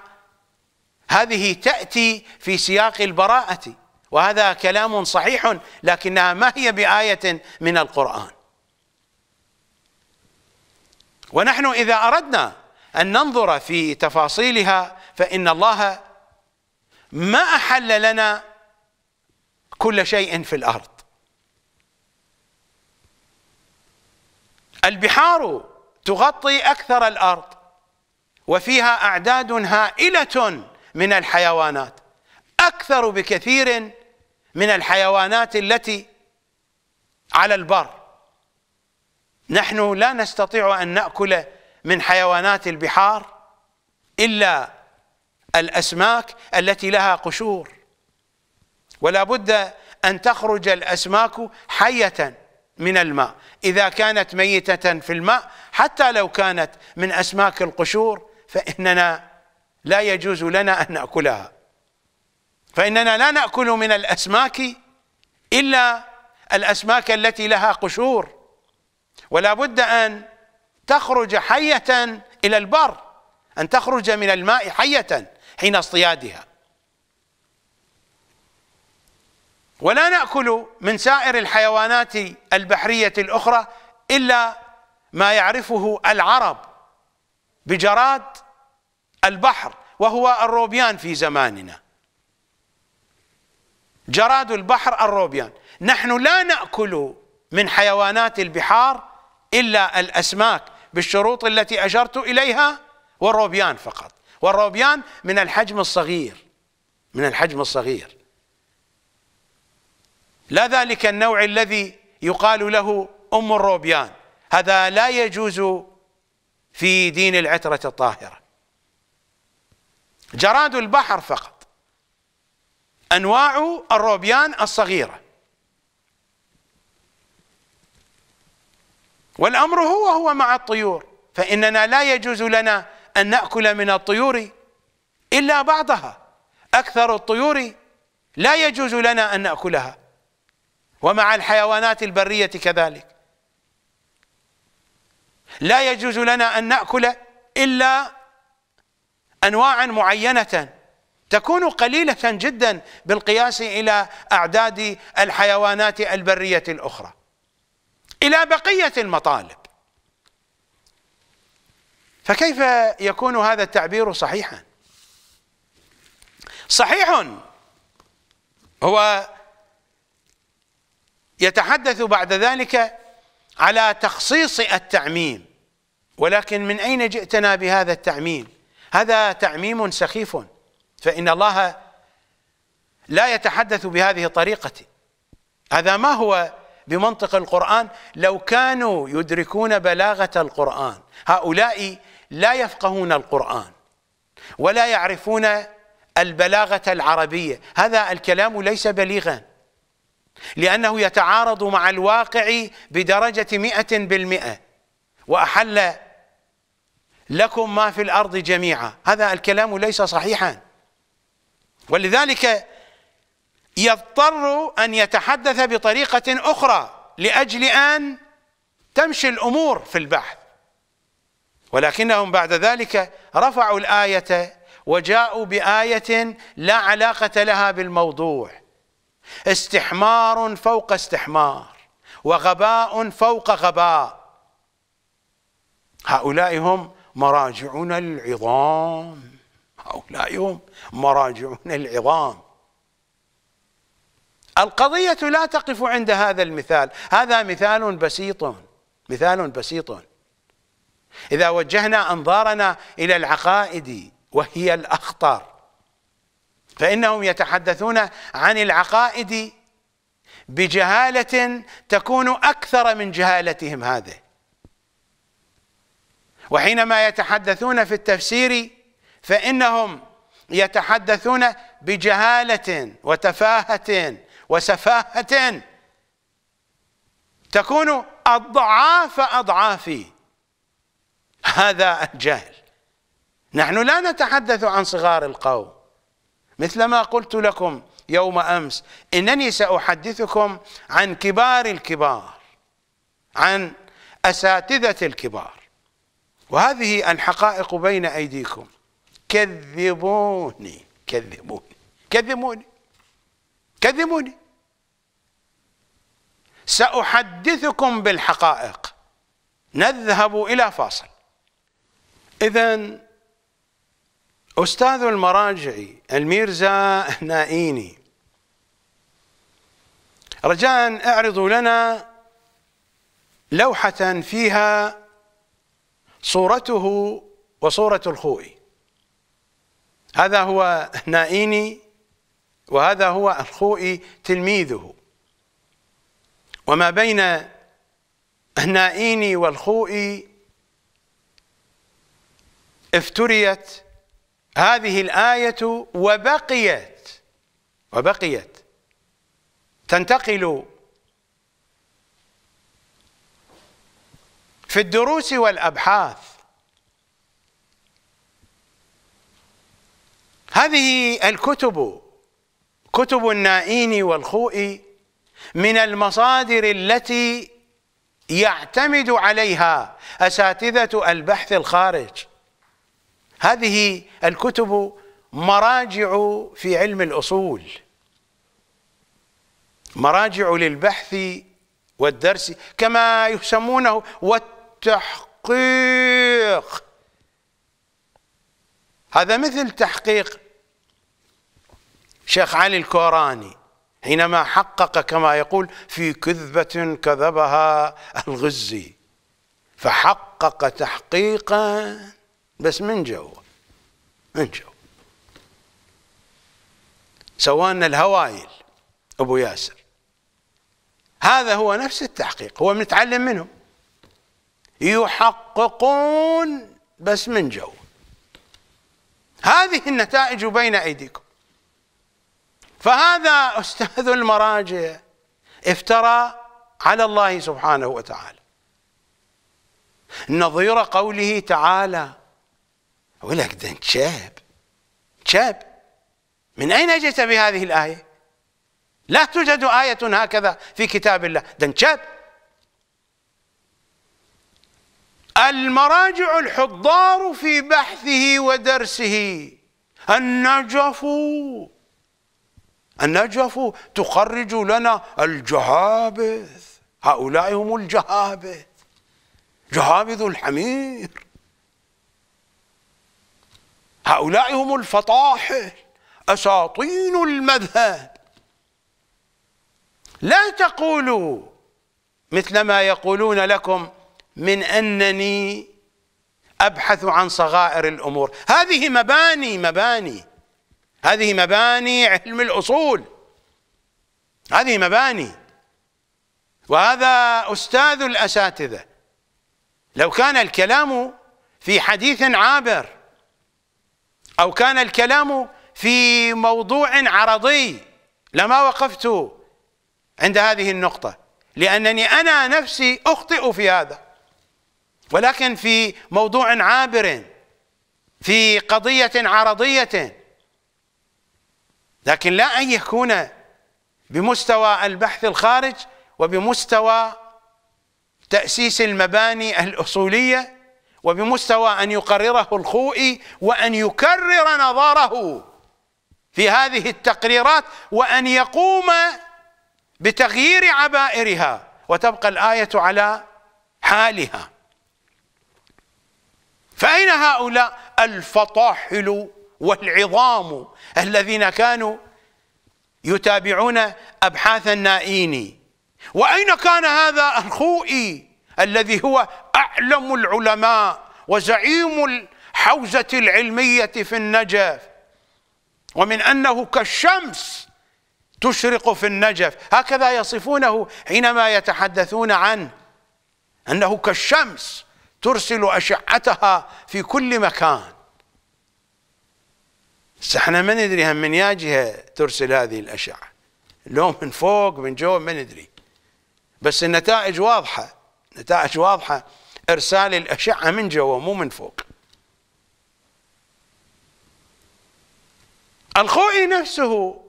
هذه تأتي في سياق البراءة وهذا كلام صحيح لكنها ما هي بآية من القرآن ونحن إذا أردنا أن ننظر في تفاصيلها فإن الله ما أحل لنا كل شيء في الأرض البحار تغطي أكثر الأرض وفيها أعداد هائلة من الحيوانات أكثر بكثير من الحيوانات التي على البر نحن لا نستطيع أن نأكل من حيوانات البحار إلا الأسماك التي لها قشور ولا بد أن تخرج الأسماك حية من الماء إذا كانت ميتة في الماء حتى لو كانت من أسماك القشور فإننا لا يجوز لنا أن نأكلها فإننا لا نأكل من الأسماك إلا الأسماك التي لها قشور ولا بد أن تخرج حية إلى البر أن تخرج من الماء حية حين اصطيادها ولا نأكل من سائر الحيوانات البحرية الأخرى إلا ما يعرفه العرب بجراد البحر وهو الروبيان في زماننا جراد البحر الروبيان نحن لا نأكل من حيوانات البحار إلا الأسماك بالشروط التي أشرت إليها والروبيان فقط والروبيان من الحجم الصغير من الحجم الصغير لا ذلك النوع الذي يقال له أم الروبيان هذا لا يجوز في دين العترة الطاهرة جراد البحر فقط أنواع الروبيان الصغيرة والأمر هو هو مع الطيور فإننا لا يجوز لنا أن نأكل من الطيور إلا بعضها أكثر الطيور لا يجوز لنا أن نأكلها ومع الحيوانات البرية كذلك لا يجوز لنا أن نأكل إلا أنواعا معينة تكون قليلة جدا بالقياس إلى أعداد الحيوانات البرية الأخرى إلى بقية المطالب فكيف يكون هذا التعبير صحيحا صحيح هو يتحدث بعد ذلك على تخصيص التعميم ولكن من أين جئتنا بهذا التعميم هذا تعميم سخيف فإن الله لا يتحدث بهذه الطريقة هذا ما هو بمنطق القرآن لو كانوا يدركون بلاغة القرآن هؤلاء لا يفقهون القرآن ولا يعرفون البلاغة العربية هذا الكلام ليس بليغا لأنه يتعارض مع الواقع بدرجة مئة بالمئة وأحل لكم ما في الأرض جميعا هذا الكلام ليس صحيحا ولذلك يضطر أن يتحدث بطريقة أخرى لأجل أن تمشي الأمور في البحث ولكنهم بعد ذلك رفعوا الآية وجاءوا بآية لا علاقة لها بالموضوع استحمار فوق استحمار وغباء فوق غباء هؤلاء هم مراجعنا العظام هؤلاء هم مراجعنا العظام القضية لا تقف عند هذا المثال هذا مثال بسيط مثال بسيط إذا وجهنا أنظارنا إلى العقائد وهي الأخطر فإنهم يتحدثون عن العقائد بجهالة تكون أكثر من جهالتهم هذه وحينما يتحدثون في التفسير فإنهم يتحدثون بجهالة وتفاهة وسفاهة تكون أضعاف أضعاف هذا الجهل نحن لا نتحدث عن صغار القوم مثل ما قلت لكم يوم أمس إنني سأحدثكم عن كبار الكبار عن أساتذة الكبار وهذه الحقائق بين أيديكم كذبوني كذبوني كذبوني كذبوني سأحدثكم بالحقائق نذهب إلى فاصل إذا أستاذ المراجعي الميرزا نائيني رجاء اعرضوا لنا لوحة فيها صورته وصورة الخوئي هذا هو نائيني وهذا هو الخوئي تلميذه وما بين نائيني والخوئي افتريت هذه الآية وبقيت وبقيت تنتقل في الدروس والأبحاث هذه الكتب كتب النائين والخوئي من المصادر التي يعتمد عليها أساتذة البحث الخارج هذه الكتب مراجع في علم الأصول مراجع للبحث والدرس كما يسمونه والتحقيق هذا مثل تحقيق شيخ علي الكوراني حينما حقق كما يقول في كذبة كذبها الغزي فحقق تحقيقا بس من جوا من جوا سوانا الهوايل أبو ياسر هذا هو نفس التحقيق هو متعلم منه يحققون بس من جو هذه النتائج بين أيديكم فهذا أستاذ المراجع افترى على الله سبحانه وتعالى نظير قوله تعالى أقول لك ده انت شاب شاب من أين جئت بهذه الآية لا توجد آية هكذا في كتاب الله ده انت شاب المراجع الحضار في بحثه ودرسه النجف النجف تخرج لنا الجهابذ هؤلاء هم الجهابذ جهابذ الحمير هؤلاء هم الفطاحل أساطين المذهب لا تقولوا مثل ما يقولون لكم من أنني أبحث عن صغائر الأمور هذه مباني مباني هذه مباني علم الأصول هذه مباني وهذا أستاذ الأساتذة لو كان الكلام في حديث عابر أو كان الكلام في موضوع عرضي لما وقفت عند هذه النقطة لأنني أنا نفسي أخطئ في هذا ولكن في موضوع عابر في قضية عرضية لكن لا أن يكون بمستوى البحث الخارج وبمستوى تأسيس المباني الأصولية وبمستوى أن يقرره الخوئي وأن يكرر نظره في هذه التقريرات وأن يقوم بتغيير عبائرها وتبقى الآية على حالها فأين هؤلاء الفطاحل والعظام الذين كانوا يتابعون أبحاث النائيني وأين كان هذا الخوئي الذي هو أعلم العلماء وزعيم الحوزة العلمية في النجف ومن أنه كالشمس تشرق في النجف هكذا يصفونه حينما يتحدثون عنه أنه كالشمس ترسل أشعتها في كل مكان احنا ما ندري هم من يا جهه ترسل هذه الاشعه لو من فوق من جو ما ندري بس النتائج واضحه نتائج واضحة إرسال الأشعة من جوا مو من فوق الخوئي نفسه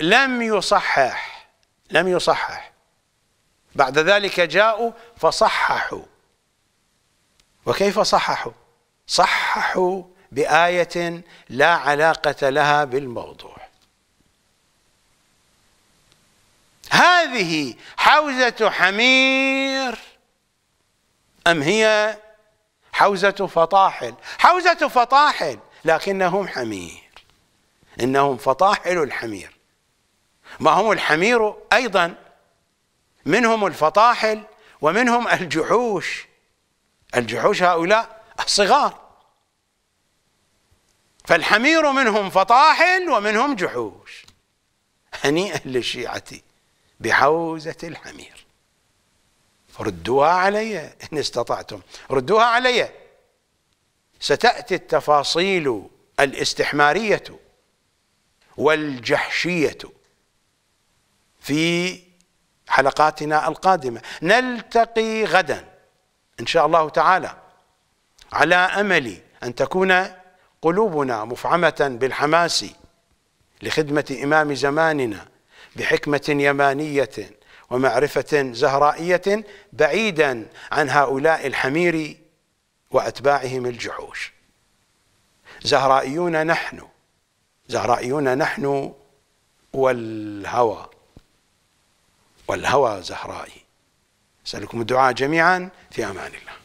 لم يصحح لم يصحح بعد ذلك جاءوا فصححوا وكيف صححوا صححوا بآية لا علاقة لها بالموضوع هذه حوزة حمير أم هي حوزة فطاحل حوزة فطاحل لكنهم حمير إنهم فطاحل الحمير ما هم الحمير أيضا منهم الفطاحل ومنهم الجحوش الجحوش هؤلاء الصغار فالحمير منهم فطاحل ومنهم جحوش هنيئا للشيعة بحوزة الحمير ردوها علي إن استطعتم ردوها علي ستأتي التفاصيل الاستحمارية والجحشية في حلقاتنا القادمة نلتقي غدا إن شاء الله تعالى على أمل أن تكون قلوبنا مفعمة بالحماس لخدمة إمام زماننا بحكمة يمانية ومعرفة زهرائية بعيدا عن هؤلاء الحمير وأتباعهم الجحوش زهرائيون نحن زهرائيون نحن والهوى والهوى زهرائي أسألكم الدعاء جميعا في أمان الله